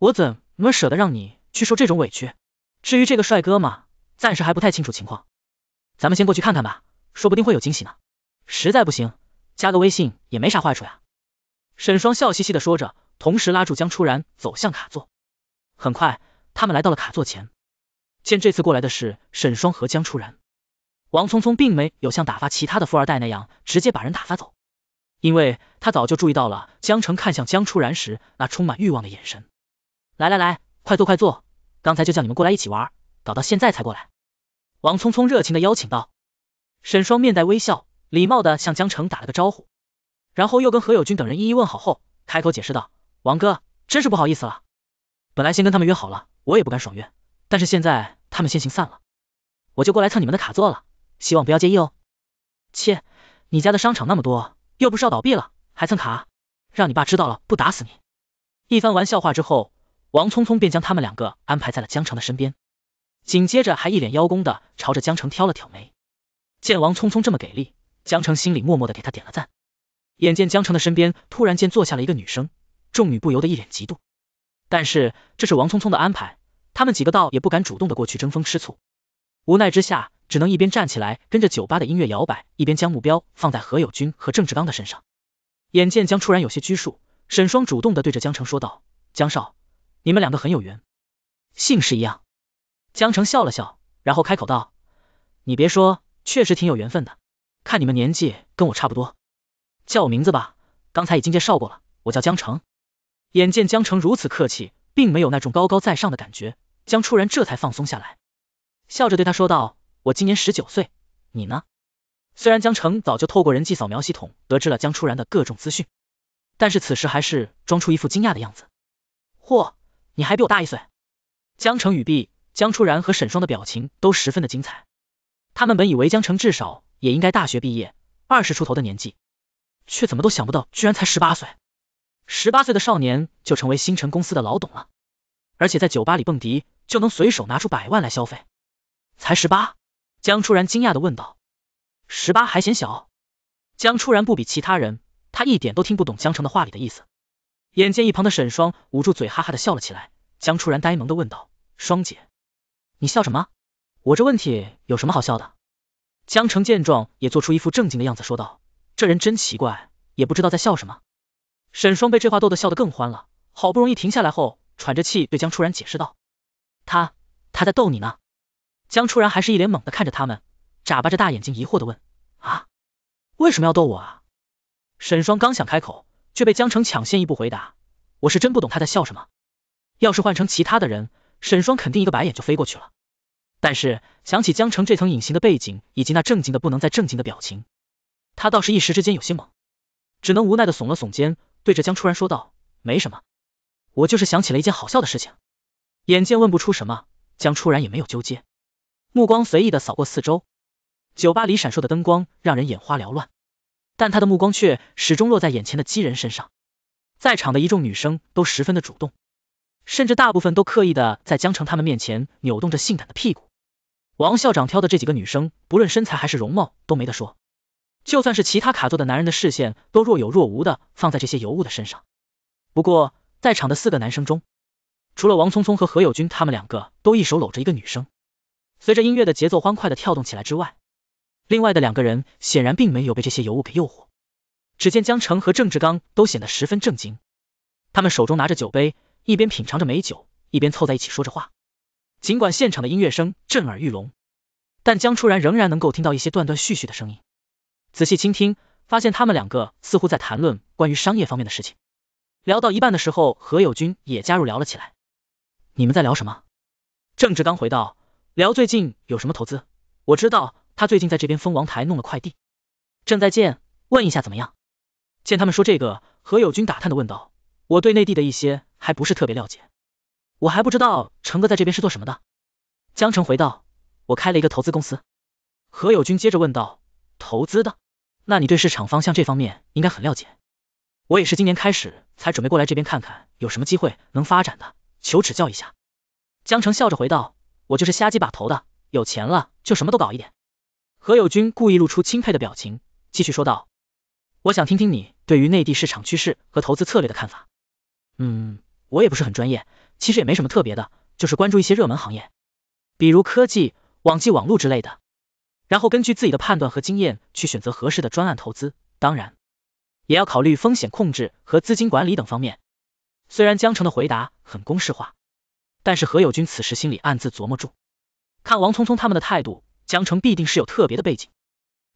我怎么舍得让你去受这种委屈？至于这个帅哥嘛，暂时还不太清楚情况，咱们先过去看看吧，说不定会有惊喜呢。实在不行，加个微信也没啥坏处呀。沈双笑嘻嘻的说着，同时拉住江初然走向卡座。很快，他们来到了卡座前，见这次过来的是沈双和江初然，王聪聪并没有像打发其他的富二代那样直接把人打发走，因为他早就注意到了江城看向江初然时那充满欲望的眼神。来来来，快坐快坐，刚才就叫你们过来一起玩，搞到现在才过来。王聪聪热情的邀请道。沈双面带微笑，礼貌的向江城打了个招呼。然后又跟何友军等人一一问好后，开口解释道：“王哥，真是不好意思了，本来先跟他们约好了，我也不敢爽约，但是现在他们先行散了，我就过来蹭你们的卡座了，希望不要介意哦。”切，你家的商场那么多，又不是要倒闭了，还蹭卡，让你爸知道了不打死你！一番玩笑话之后，王聪聪便将他们两个安排在了江城的身边，紧接着还一脸邀功的朝着江城挑了挑眉。见王聪聪这么给力，江城心里默默的给他点了赞。眼见江城的身边突然间坐下了一个女生，众女不由得一脸嫉妒，但是这是王聪聪的安排，他们几个倒也不敢主动的过去争风吃醋，无奈之下只能一边站起来跟着酒吧的音乐摇摆，一边将目标放在何友军和郑志刚的身上。眼见江初然有些拘束，沈双主动的对着江城说道：“江少，你们两个很有缘，姓氏一样。”江城笑了笑，然后开口道：“你别说，确实挺有缘分的，看你们年纪跟我差不多。”叫我名字吧，刚才已经介绍过了，我叫江城。眼见江城如此客气，并没有那种高高在上的感觉，江初然这才放松下来，笑着对他说道：“我今年十九岁，你呢？”虽然江城早就透过人际扫描系统得知了江初然的各种资讯，但是此时还是装出一副惊讶的样子。嚯，你还比我大一岁！江城语毕，江初然和沈双的表情都十分的精彩。他们本以为江城至少也应该大学毕业，二十出头的年纪。却怎么都想不到，居然才十八岁，十八岁的少年就成为星辰公司的老董了，而且在酒吧里蹦迪就能随手拿出百万来消费，才十八？江初然惊讶的问道。十八还嫌小？江初然不比其他人，他一点都听不懂江城的话里的意思。眼见一旁的沈双捂住嘴哈哈的笑了起来，江初然呆萌的问道：“双姐，你笑什么？我这问题有什么好笑的？”江城见状也做出一副正经的样子说道。这人真奇怪，也不知道在笑什么。沈双被这话逗得笑得更欢了，好不容易停下来后，喘着气对江初然解释道：“他他在逗你呢。”江初然还是一脸懵的看着他们，眨巴着大眼睛疑惑的问：“啊，为什么要逗我？”啊？”沈双刚想开口，却被江城抢先一步回答：“我是真不懂他在笑什么。要是换成其他的人，沈双肯定一个白眼就飞过去了。但是想起江城这层隐形的背景，以及那正经的不能再正经的表情。”他倒是一时之间有些懵，只能无奈的耸了耸肩，对着江初然说道：“没什么，我就是想起了一件好笑的事情。”眼见问不出什么，江初然也没有纠结，目光随意的扫过四周，酒吧里闪烁的灯光让人眼花缭乱，但他的目光却始终落在眼前的基人身上。在场的一众女生都十分的主动，甚至大部分都刻意的在江城他们面前扭动着性感的屁股。王校长挑的这几个女生，不论身材还是容貌都没得说。就算是其他卡座的男人的视线都若有若无的放在这些尤物的身上。不过，在场的四个男生中，除了王聪聪和何友军，他们两个都一手搂着一个女生，随着音乐的节奏欢快的跳动起来之外，另外的两个人显然并没有被这些尤物给诱惑。只见江城和郑志刚都显得十分震惊，他们手中拿着酒杯，一边品尝着美酒，一边凑在一起说着话。尽管现场的音乐声震耳欲聋，但江初然仍然能够听到一些断断续续的声音。仔细倾听，发现他们两个似乎在谈论关于商业方面的事情。聊到一半的时候，何友军也加入聊了起来。你们在聊什么？郑志刚回道：“聊最近有什么投资。”我知道他最近在这边封王台弄了快递，正在建，问一下怎么样。见他们说这个，何友军打探的问道：“我对内地的一些还不是特别了解，我还不知道成哥在这边是做什么的。”江城回道：“我开了一个投资公司。”何友军接着问道：“投资的？”那你对市场方向这方面应该很了解，我也是今年开始才准备过来这边看看有什么机会能发展的，求指教一下。江城笑着回道，我就是瞎鸡把头的，有钱了就什么都搞一点。何友军故意露出钦佩的表情，继续说道，我想听听你对于内地市场趋势和投资策略的看法。嗯，我也不是很专业，其实也没什么特别的，就是关注一些热门行业，比如科技、网际网路之类的。然后根据自己的判断和经验去选择合适的专案投资，当然，也要考虑风险控制和资金管理等方面。虽然江城的回答很公式化，但是何友军此时心里暗自琢磨住，看王聪聪他们的态度，江城必定是有特别的背景。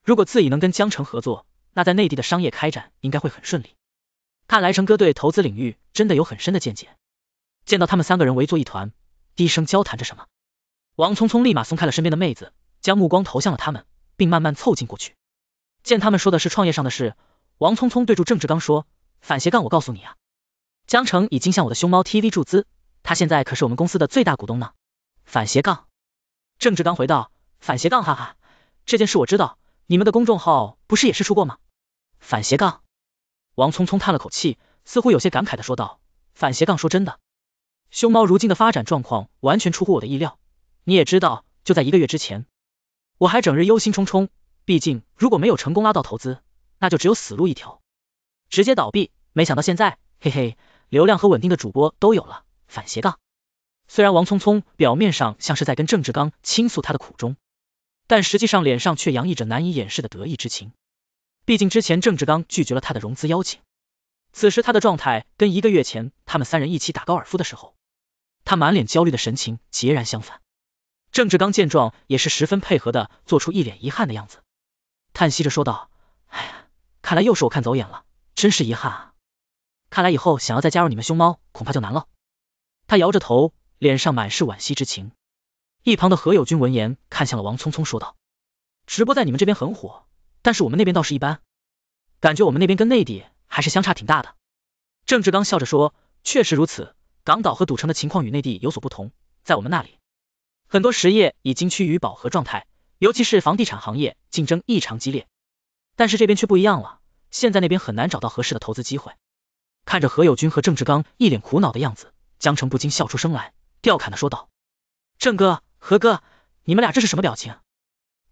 如果自己能跟江城合作，那在内地的商业开展应该会很顺利。看来成哥对投资领域真的有很深的见解。见到他们三个人围坐一团，低声交谈着什么，王聪聪立马松开了身边的妹子。将目光投向了他们，并慢慢凑近过去。见他们说的是创业上的事，王聪聪对住郑志刚说：“反斜杠，我告诉你啊，江城已经向我的熊猫 TV 注资，他现在可是我们公司的最大股东呢。”反斜杠，郑志刚回道：“反斜杠，哈哈，这件事我知道，你们的公众号不是也是出过吗？”反斜杠，王聪聪叹了口气，似乎有些感慨的说道：“反斜杠，说真的，熊猫如今的发展状况完全出乎我的意料。你也知道，就在一个月之前。”我还整日忧心忡忡，毕竟如果没有成功拉到投资，那就只有死路一条，直接倒闭。没想到现在，嘿嘿，流量和稳定的主播都有了。反斜杠，虽然王聪聪表面上像是在跟郑志刚倾诉他的苦衷，但实际上脸上却洋溢着难以掩饰的得意之情。毕竟之前郑志刚拒绝了他的融资邀请，此时他的状态跟一个月前他们三人一起打高尔夫的时候，他满脸焦虑的神情截然相反。郑志刚见状，也是十分配合的，做出一脸遗憾的样子，叹息着说道：“哎呀，看来又是我看走眼了，真是遗憾啊！看来以后想要再加入你们熊猫，恐怕就难了。”他摇着头，脸上满是惋惜之情。一旁的何友军闻言，看向了王聪聪，说道：“直播在你们这边很火，但是我们那边倒是一般，感觉我们那边跟内地还是相差挺大的。”郑志刚笑着说：“确实如此，港岛和赌城的情况与内地有所不同，在我们那里。”很多实业已经趋于饱和状态，尤其是房地产行业竞争异常激烈。但是这边却不一样了，现在那边很难找到合适的投资机会。看着何友军和郑志刚一脸苦恼的样子，江城不禁笑出声来，调侃的说道：“郑哥，何哥，你们俩这是什么表情？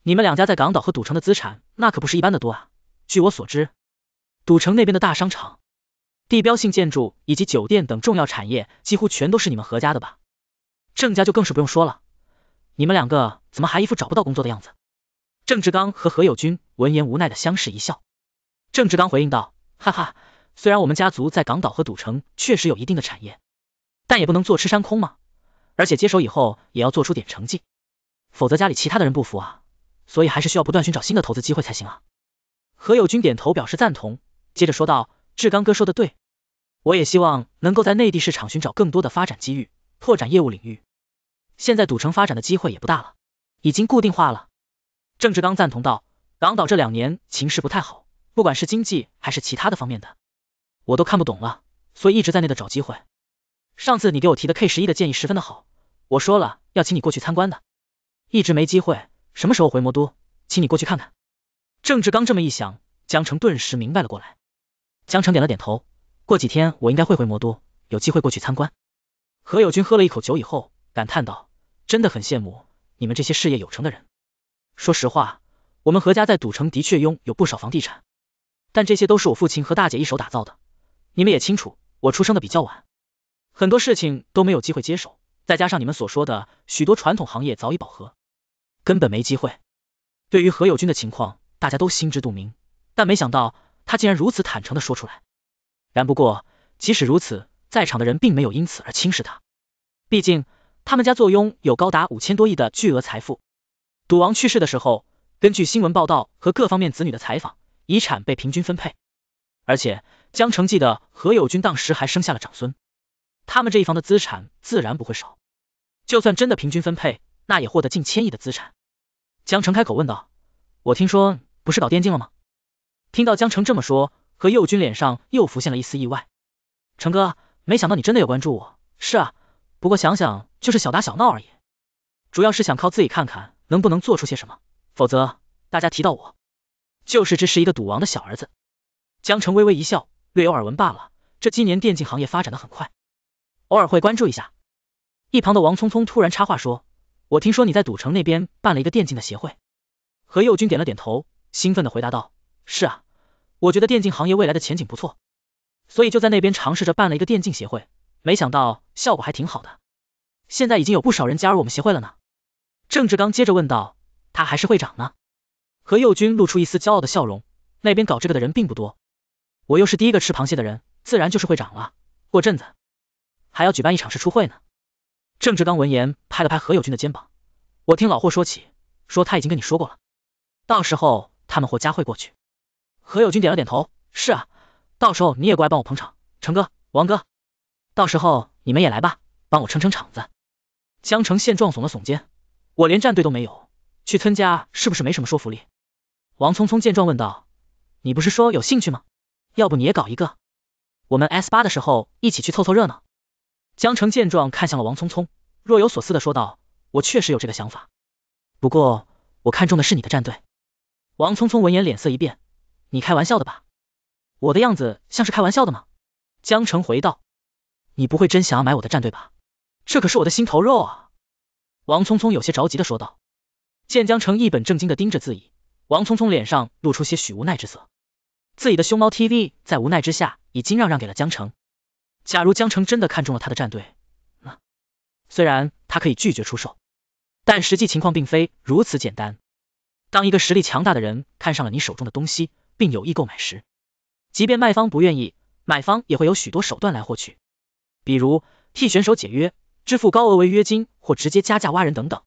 你们两家在港岛和赌城的资产，那可不是一般的多。啊！据我所知，赌城那边的大商场、地标性建筑以及酒店等重要产业，几乎全都是你们何家的吧？郑家就更是不用说了。”你们两个怎么还一副找不到工作的样子？郑志刚和何友军闻言无奈的相视一笑。郑志刚回应道：“哈哈，虽然我们家族在港岛和赌城确实有一定的产业，但也不能坐吃山空嘛。而且接手以后也要做出点成绩，否则家里其他的人不服啊。所以还是需要不断寻找新的投资机会才行。”啊。”何友军点头表示赞同，接着说道：“志刚哥说的对，我也希望能够在内地市场寻找更多的发展机遇，拓展业务领域。”现在赌城发展的机会也不大了，已经固定化了。郑志刚赞同道：“港岛这两年情势不太好，不管是经济还是其他的方面的，我都看不懂了，所以一直在那的找机会。上次你给我提的 K 十一的建议十分的好，我说了要请你过去参观的，一直没机会。什么时候回魔都，请你过去看看。”郑志刚这么一想，江城顿时明白了过来。江城点了点头，过几天我应该会回魔都，有机会过去参观。何友军喝了一口酒以后，感叹道。真的很羡慕你们这些事业有成的人。说实话，我们何家在赌城的确拥有不少房地产，但这些都是我父亲和大姐一手打造的。你们也清楚，我出生的比较晚，很多事情都没有机会接手，再加上你们所说的许多传统行业早已饱和，根本没机会。对于何友军的情况，大家都心知肚明，但没想到他竟然如此坦诚的说出来。然不过，即使如此，在场的人并没有因此而轻视他，毕竟。他们家坐拥有高达五千多亿的巨额财富，赌王去世的时候，根据新闻报道和各方面子女的采访，遗产被平均分配，而且江城记得何友军当时还生下了长孙，他们这一房的资产自然不会少，就算真的平均分配，那也获得近千亿的资产。江城开口问道，我听说不是搞电竞了吗？听到江城这么说，何友军脸上又浮现了一丝意外，成哥，没想到你真的有关注我，是啊。不过想想就是小打小闹而已，主要是想靠自己看看能不能做出些什么，否则大家提到我，就是只是一个赌王的小儿子。江城微微一笑，略有耳闻罢了。这今年电竞行业发展的很快，偶尔会关注一下。一旁的王聪聪突然插话说：“我听说你在赌城那边办了一个电竞的协会。”何佑君点了点头，兴奋的回答道：“是啊，我觉得电竞行业未来的前景不错，所以就在那边尝试着办了一个电竞协会。”没想到效果还挺好的，现在已经有不少人加入我们协会了呢。郑志刚接着问道：“他还是会长呢？”何佑军露出一丝骄傲的笑容。那边搞这个的人并不多，我又是第一个吃螃蟹的人，自然就是会长了。过阵子还要举办一场试出会呢。郑志刚闻言拍了拍何佑军的肩膀：“我听老霍说起，说他已经跟你说过了，到时候他们霍家会过去。”何佑军点了点头：“是啊，到时候你也过来帮我捧场，成哥，王哥。”到时候你们也来吧，帮我撑撑场子。江城见状耸了耸肩，我连战队都没有，去村家是不是没什么说服力？王聪聪见状问道：“你不是说有兴趣吗？要不你也搞一个，我们 S 八的时候一起去凑凑热闹。”江城见状看向了王聪聪，若有所思的说道：“我确实有这个想法，不过我看中的是你的战队。”王聪聪闻言脸色一变：“你开玩笑的吧？我的样子像是开玩笑的吗？”江城回道。你不会真想要买我的战队吧？这可是我的心头肉啊！王聪聪有些着急的说道。见江城一本正经的盯着自己，王聪聪脸上露出些许无奈之色。自己的熊猫 TV 在无奈之下已经让让给了江城。假如江城真的看中了他的战队，那虽然他可以拒绝出售，但实际情况并非如此简单。当一个实力强大的人看上了你手中的东西，并有意购买时，即便卖方不愿意，买方也会有许多手段来获取。比如替选手解约，支付高额违约金，或直接加价挖人等等，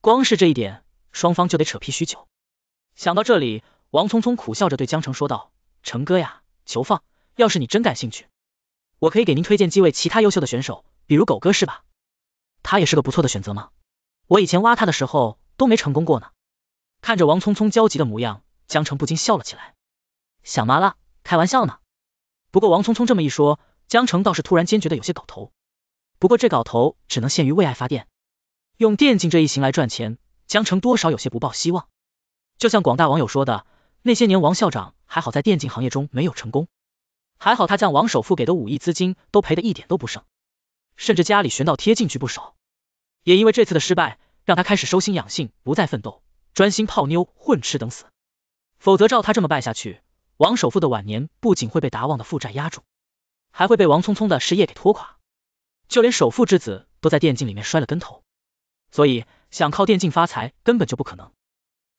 光是这一点，双方就得扯皮许久。想到这里，王聪聪苦笑着对江城说道：“成哥呀，求放，要是你真感兴趣，我可以给您推荐几位其他优秀的选手，比如狗哥是吧？他也是个不错的选择吗？我以前挖他的时候都没成功过呢。”看着王聪聪焦急的模样，江城不禁笑了起来：“想麻了，开玩笑呢。不过王聪聪这么一说。”江城倒是突然间觉得有些搞头，不过这搞头只能限于为爱发电，用电竞这一行来赚钱，江城多少有些不抱希望。就像广大网友说的，那些年王校长还好在电竞行业中没有成功，还好他将王首富给的五亿资金都赔得一点都不剩，甚至家里悬到贴进去不少。也因为这次的失败，让他开始收心养性，不再奋斗，专心泡妞混吃等死。否则照他这么败下去，王首富的晚年不仅会被达旺的负债压住。还会被王聪聪的事业给拖垮，就连首富之子都在电竞里面摔了跟头，所以想靠电竞发财根本就不可能。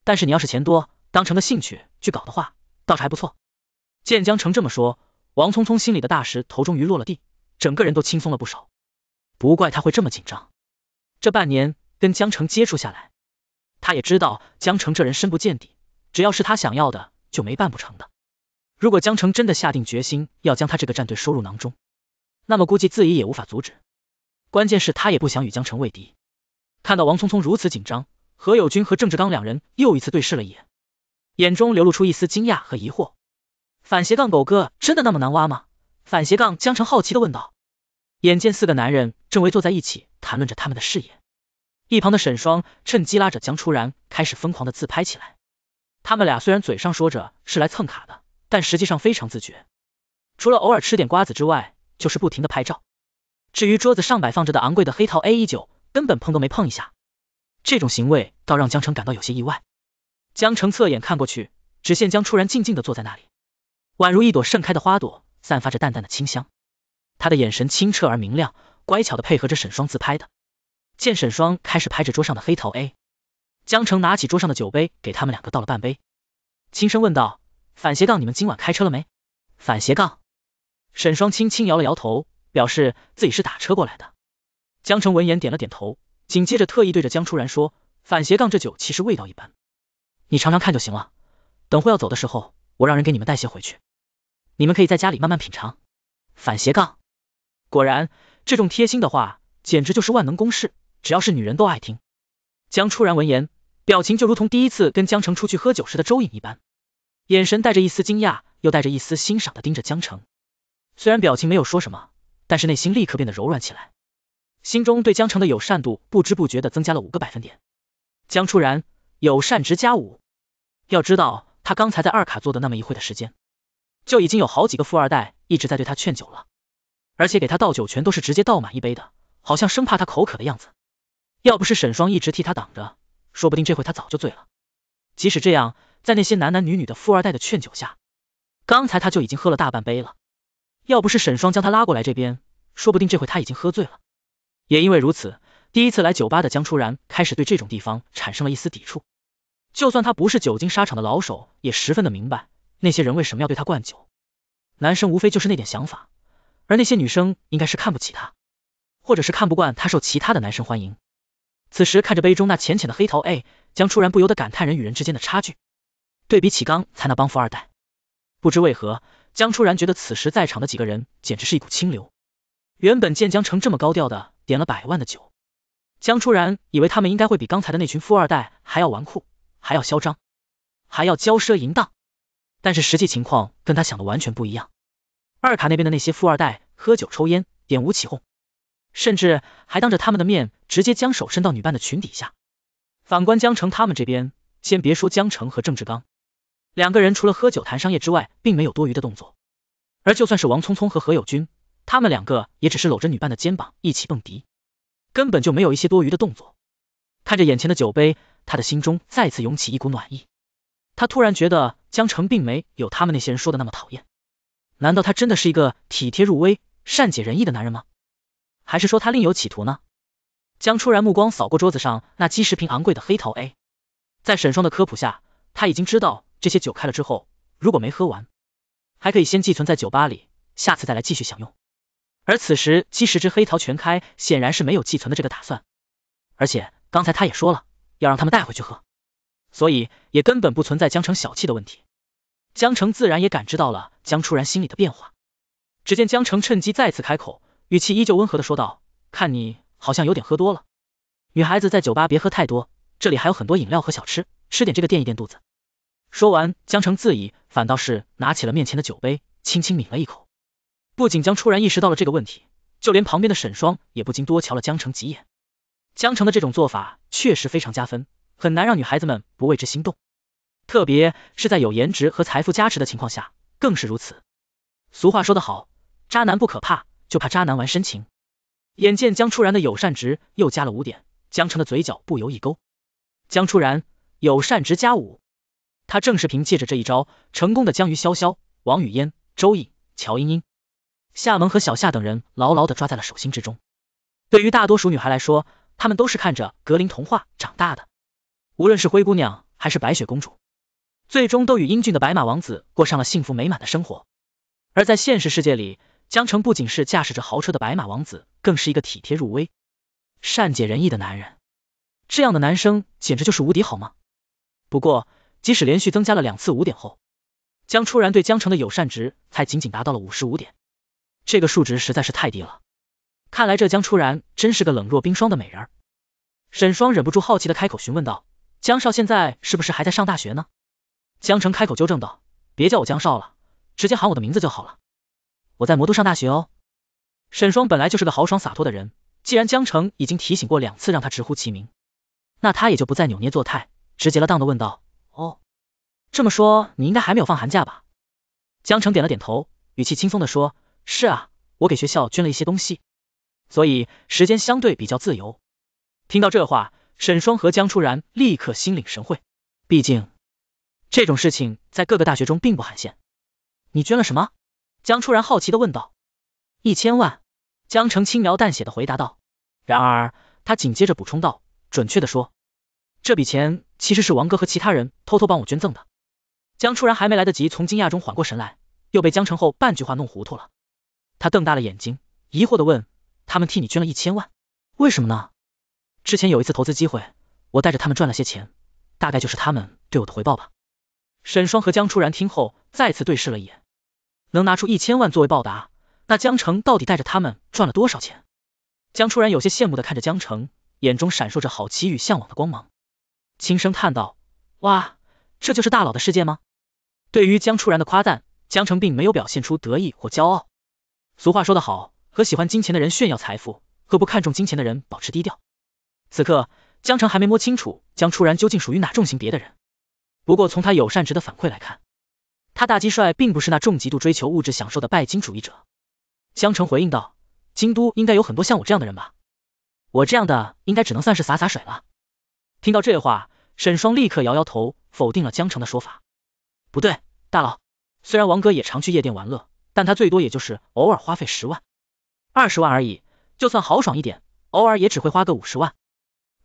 但是你要是钱多，当成个兴趣去搞的话，倒是还不错。见江城这么说，王聪聪心里的大石头终于落了地，整个人都轻松了不少。不怪他会这么紧张，这半年跟江城接触下来，他也知道江城这人深不见底，只要是他想要的，就没办不成的。如果江城真的下定决心要将他这个战队收入囊中，那么估计自己也无法阻止。关键是，他也不想与江城为敌。看到王聪聪如此紧张，何友军和郑志刚两人又一次对视了一眼，眼中流露出一丝惊讶和疑惑。反斜杠狗哥真的那么难挖吗？反斜杠江城好奇的问道。眼见四个男人正围坐在一起谈论着他们的事业，一旁的沈双趁机拉着江初然开始疯狂的自拍起来。他们俩虽然嘴上说着是来蹭卡的，但实际上非常自觉，除了偶尔吃点瓜子之外，就是不停的拍照。至于桌子上摆放着的昂贵的黑桃 A 一九，根本碰都没碰一下。这种行为倒让江城感到有些意外。江城侧眼看过去，只见江初然静静的坐在那里，宛如一朵盛开的花朵，散发着淡淡的清香。他的眼神清澈而明亮，乖巧的配合着沈双自拍的。见沈双开始拍着桌上的黑桃 A，江城拿起桌上的酒杯给他们两个倒了半杯，轻声问道。反斜杠，你们今晚开车了没？反斜杠，沈双轻轻摇了摇头，表示自己是打车过来的。江城闻言点了点头，紧接着特意对着江初然说，反斜杠这酒其实味道一般，你尝尝看就行了。等会要走的时候，我让人给你们带些回去，你们可以在家里慢慢品尝。反斜杠，果然这种贴心的话简直就是万能公式，只要是女人都爱听。江初然闻言，表情就如同第一次跟江城出去喝酒时的周颖一般。眼神带着一丝惊讶，又带着一丝欣赏的盯着江城，虽然表情没有说什么，但是内心立刻变得柔软起来，心中对江城的友善度不知不觉的增加了五个百分点。江初然友善值加五，要知道他刚才在二卡做的那么一会的时间，就已经有好几个富二代一直在对他劝酒了，而且给他倒酒全都是直接倒满一杯的，好像生怕他口渴的样子。要不是沈双一直替他挡着，说不定这回他早就醉了。即使这样。在那些男男女女的富二代的劝酒下，刚才他就已经喝了大半杯了。要不是沈双将他拉过来这边，说不定这回他已经喝醉了。也因为如此，第一次来酒吧的江初然开始对这种地方产生了一丝抵触。就算他不是久经沙场的老手，也十分的明白那些人为什么要对他灌酒。男生无非就是那点想法，而那些女生应该是看不起他，或者是看不惯他受其他的男生欢迎。此时看着杯中那浅浅的黑桃 A，江初然不由得感叹人与人之间的差距。对比起刚才那帮富二代，不知为何，江初然觉得此时在场的几个人简直是一股清流。原本见江城这么高调的点了百万的酒，江初然以为他们应该会比刚才的那群富二代还要纨绔，还要嚣张，还要骄奢淫荡。但是实际情况跟他想的完全不一样。二卡那边的那些富二代喝酒抽烟，点舞起哄，甚至还当着他们的面直接将手伸到女伴的裙底下。反观江城他们这边，先别说江城和郑志刚。两个人除了喝酒谈商业之外，并没有多余的动作。而就算是王聪聪和何友军，他们两个也只是搂着女伴的肩膀一起蹦迪，根本就没有一些多余的动作。看着眼前的酒杯，他的心中再次涌起一股暖意。他突然觉得江城并没有他们那些人说的那么讨厌。难道他真的是一个体贴入微、善解人意的男人吗？还是说他另有企图呢？江初然目光扫过桌子上那几十瓶昂贵的黑桃 A，在沈双的科普下。他已经知道这些酒开了之后，如果没喝完，还可以先寄存在酒吧里，下次再来继续享用。而此时几十只黑桃全开，显然是没有寄存的这个打算。而且刚才他也说了，要让他们带回去喝，所以也根本不存在江城小气的问题。江城自然也感知到了江初然心里的变化，只见江城趁机再次开口，语气依旧温和的说道：“看你好像有点喝多了，女孩子在酒吧别喝太多，这里还有很多饮料和小吃，吃点这个垫一垫肚子。”说完，江城自己反倒是拿起了面前的酒杯，轻轻抿了一口。不仅江初然意识到了这个问题，就连旁边的沈霜也不禁多瞧了江城几眼。江城的这种做法确实非常加分，很难让女孩子们不为之心动。特别是在有颜值和财富加持的情况下，更是如此。俗话说得好，渣男不可怕，就怕渣男玩深情。眼见江初然的友善值又加了五点，江城的嘴角不由一勾。江初然友善值加五。他正是凭借着这一招，成功的将于潇潇、王语嫣、周颖、乔茵茵、夏萌和小夏等人牢牢的抓在了手心之中。对于大多数女孩来说，她们都是看着格林童话长大的，无论是灰姑娘还是白雪公主，最终都与英俊的白马王子过上了幸福美满的生活。而在现实世界里，江澄不仅是驾驶着豪车的白马王子，更是一个体贴入微、善解人意的男人。这样的男生简直就是无敌，好吗？不过。即使连续增加了两次五点后，江初然对江城的友善值才仅仅达到了五十五点，这个数值实在是太低了。看来这江初然真是个冷若冰霜的美人。沈双忍不住好奇的开口询问道：“江少现在是不是还在上大学呢？”江城开口纠正道：“别叫我江少了，直接喊我的名字就好了。我在魔都上大学哦。”沈双本来就是个豪爽洒脱的人，既然江城已经提醒过两次让他直呼其名，那他也就不再扭捏作态，直截了当的问道。哦，这么说你应该还没有放寒假吧？江城点了点头，语气轻松的说，是啊，我给学校捐了一些东西，所以时间相对比较自由。听到这话，沈双和江初然立刻心领神会，毕竟这种事情在各个大学中并不罕见。你捐了什么？江初然好奇的问道。一千万，江城轻描淡写的回答道，然而他紧接着补充道，准确的说。这笔钱其实是王哥和其他人偷偷帮我捐赠的。江初然还没来得及从惊讶中缓过神来，又被江城后半句话弄糊涂了。他瞪大了眼睛，疑惑的问：“他们替你捐了一千万，为什么呢？”之前有一次投资机会，我带着他们赚了些钱，大概就是他们对我的回报吧。沈双和江初然听后再次对视了一眼，能拿出一千万作为报答，那江城到底带着他们赚了多少钱？江初然有些羡慕的看着江城，眼中闪烁着好奇与向往的光芒。轻声叹道：“哇，这就是大佬的世界吗？”对于江初然的夸赞，江澄并没有表现出得意或骄傲。俗话说得好，和喜欢金钱的人炫耀财富，和不看重金钱的人保持低调。此刻，江澄还没摸清楚江初然究竟属于哪种型别的人。不过从他友善值的反馈来看，他大基帅并不是那重极度追求物质享受的拜金主义者。江澄回应道：“京都应该有很多像我这样的人吧？我这样的应该只能算是洒洒水了。”听到这话，沈双立刻摇摇头，否定了江城的说法。不对，大佬，虽然王哥也常去夜店玩乐，但他最多也就是偶尔花费十万、二十万而已。就算豪爽一点，偶尔也只会花个五十万。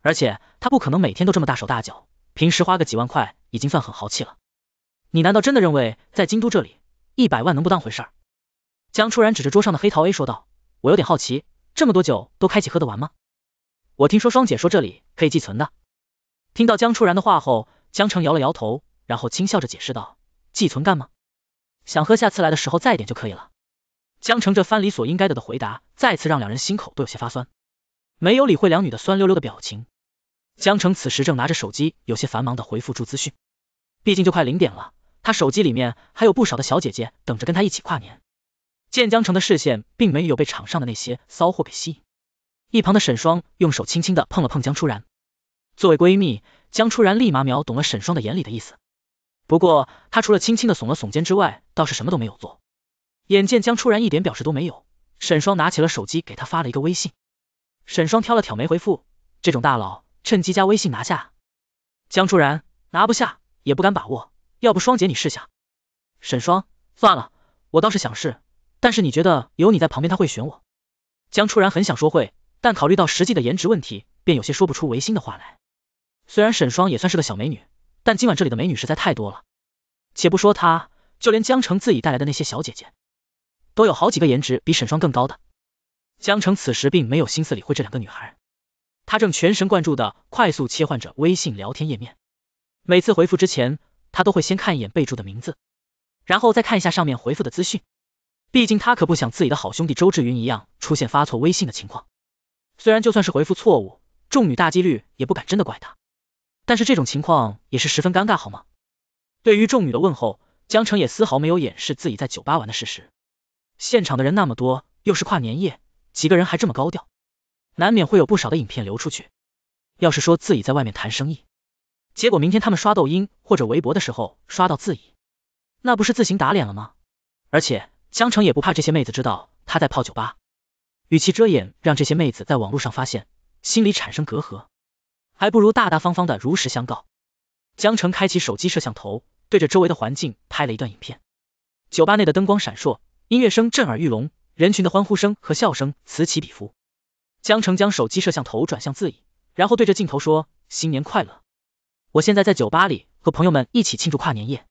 而且他不可能每天都这么大手大脚，平时花个几万块已经算很豪气了。你难道真的认为在京都这里一百万能不当回事？江初然指着桌上的黑桃 A 说道：“我有点好奇，这么多酒都开启喝得完吗？我听说双姐说这里可以寄存的。”听到江初然的话后，江城摇了摇头，然后轻笑着解释道：“寄存干吗？想喝下次来的时候再点就可以了。”江城这番理所应该的的回答，再次让两人心口都有些发酸，没有理会两女的酸溜溜的表情。江城此时正拿着手机，有些繁忙的回复驻资讯，毕竟就快零点了，他手机里面还有不少的小姐姐等着跟他一起跨年。见江城的视线并没有被场上的那些骚货给吸引，一旁的沈双用手轻轻的碰了碰江初然。作为闺蜜，江初然立马秒懂了沈双的眼里的意思。不过她除了轻轻的耸了耸肩之外，倒是什么都没有做。眼见江初然一点表示都没有，沈双拿起了手机给他发了一个微信。沈双挑了挑眉，回复：“这种大佬趁机加微信拿下。”江初然拿不下，也不敢把握，要不双姐你试下？沈双，算了，我倒是想试，但是你觉得有你在旁边，他会选我？江初然很想说会，但考虑到实际的颜值问题，便有些说不出违心的话来。虽然沈双也算是个小美女，但今晚这里的美女实在太多了。且不说她，就连江城自己带来的那些小姐姐，都有好几个颜值比沈双更高的。江城此时并没有心思理会这两个女孩，他正全神贯注的快速切换着微信聊天页面。每次回复之前，他都会先看一眼备注的名字，然后再看一下上面回复的资讯。毕竟他可不想自己的好兄弟周志云一样出现发错微信的情况。虽然就算是回复错误，众女大几率也不敢真的怪他。但是这种情况也是十分尴尬，好吗？对于众女的问候，江城也丝毫没有掩饰自己在酒吧玩的事实。现场的人那么多，又是跨年夜，几个人还这么高调，难免会有不少的影片流出去。要是说自己在外面谈生意，结果明天他们刷抖音或者微博的时候刷到自己，那不是自行打脸了吗？而且江城也不怕这些妹子知道他在泡酒吧，与其遮掩，让这些妹子在网络上发现，心里产生隔阂。还不如大大方方的如实相告。江城开启手机摄像头，对着周围的环境拍了一段影片。酒吧内的灯光闪烁，音乐声震耳欲聋，人群的欢呼声和笑声此起彼伏。江城将手机摄像头转向自己，然后对着镜头说：“新年快乐！我现在在酒吧里和朋友们一起庆祝跨年夜。”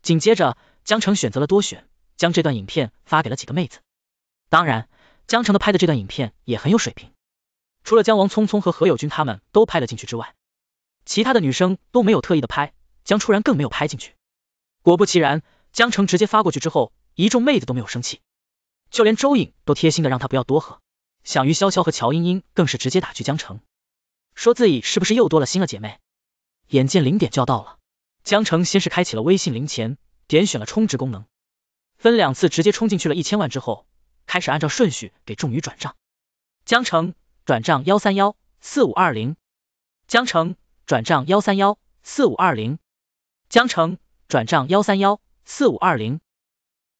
紧接着，江城选择了多选，将这段影片发给了几个妹子。当然，江城的拍的这段影片也很有水平。除了江王聪聪和何友军他们都拍了进去之外，其他的女生都没有特意的拍，江初然更没有拍进去。果不其然，江城直接发过去之后，一众妹子都没有生气，就连周颖都贴心的让他不要多喝。想于潇潇和乔英英更是直接打去江城，说自己是不是又多了新的姐妹。眼见零点就要到了，江城先是开启了微信零钱，点选了充值功能，分两次直接充进去了一千万之后，开始按照顺序给众女转账。江城。转账幺三幺四五二零江城，转账幺三幺四五二零江城，转账幺三幺四五二零。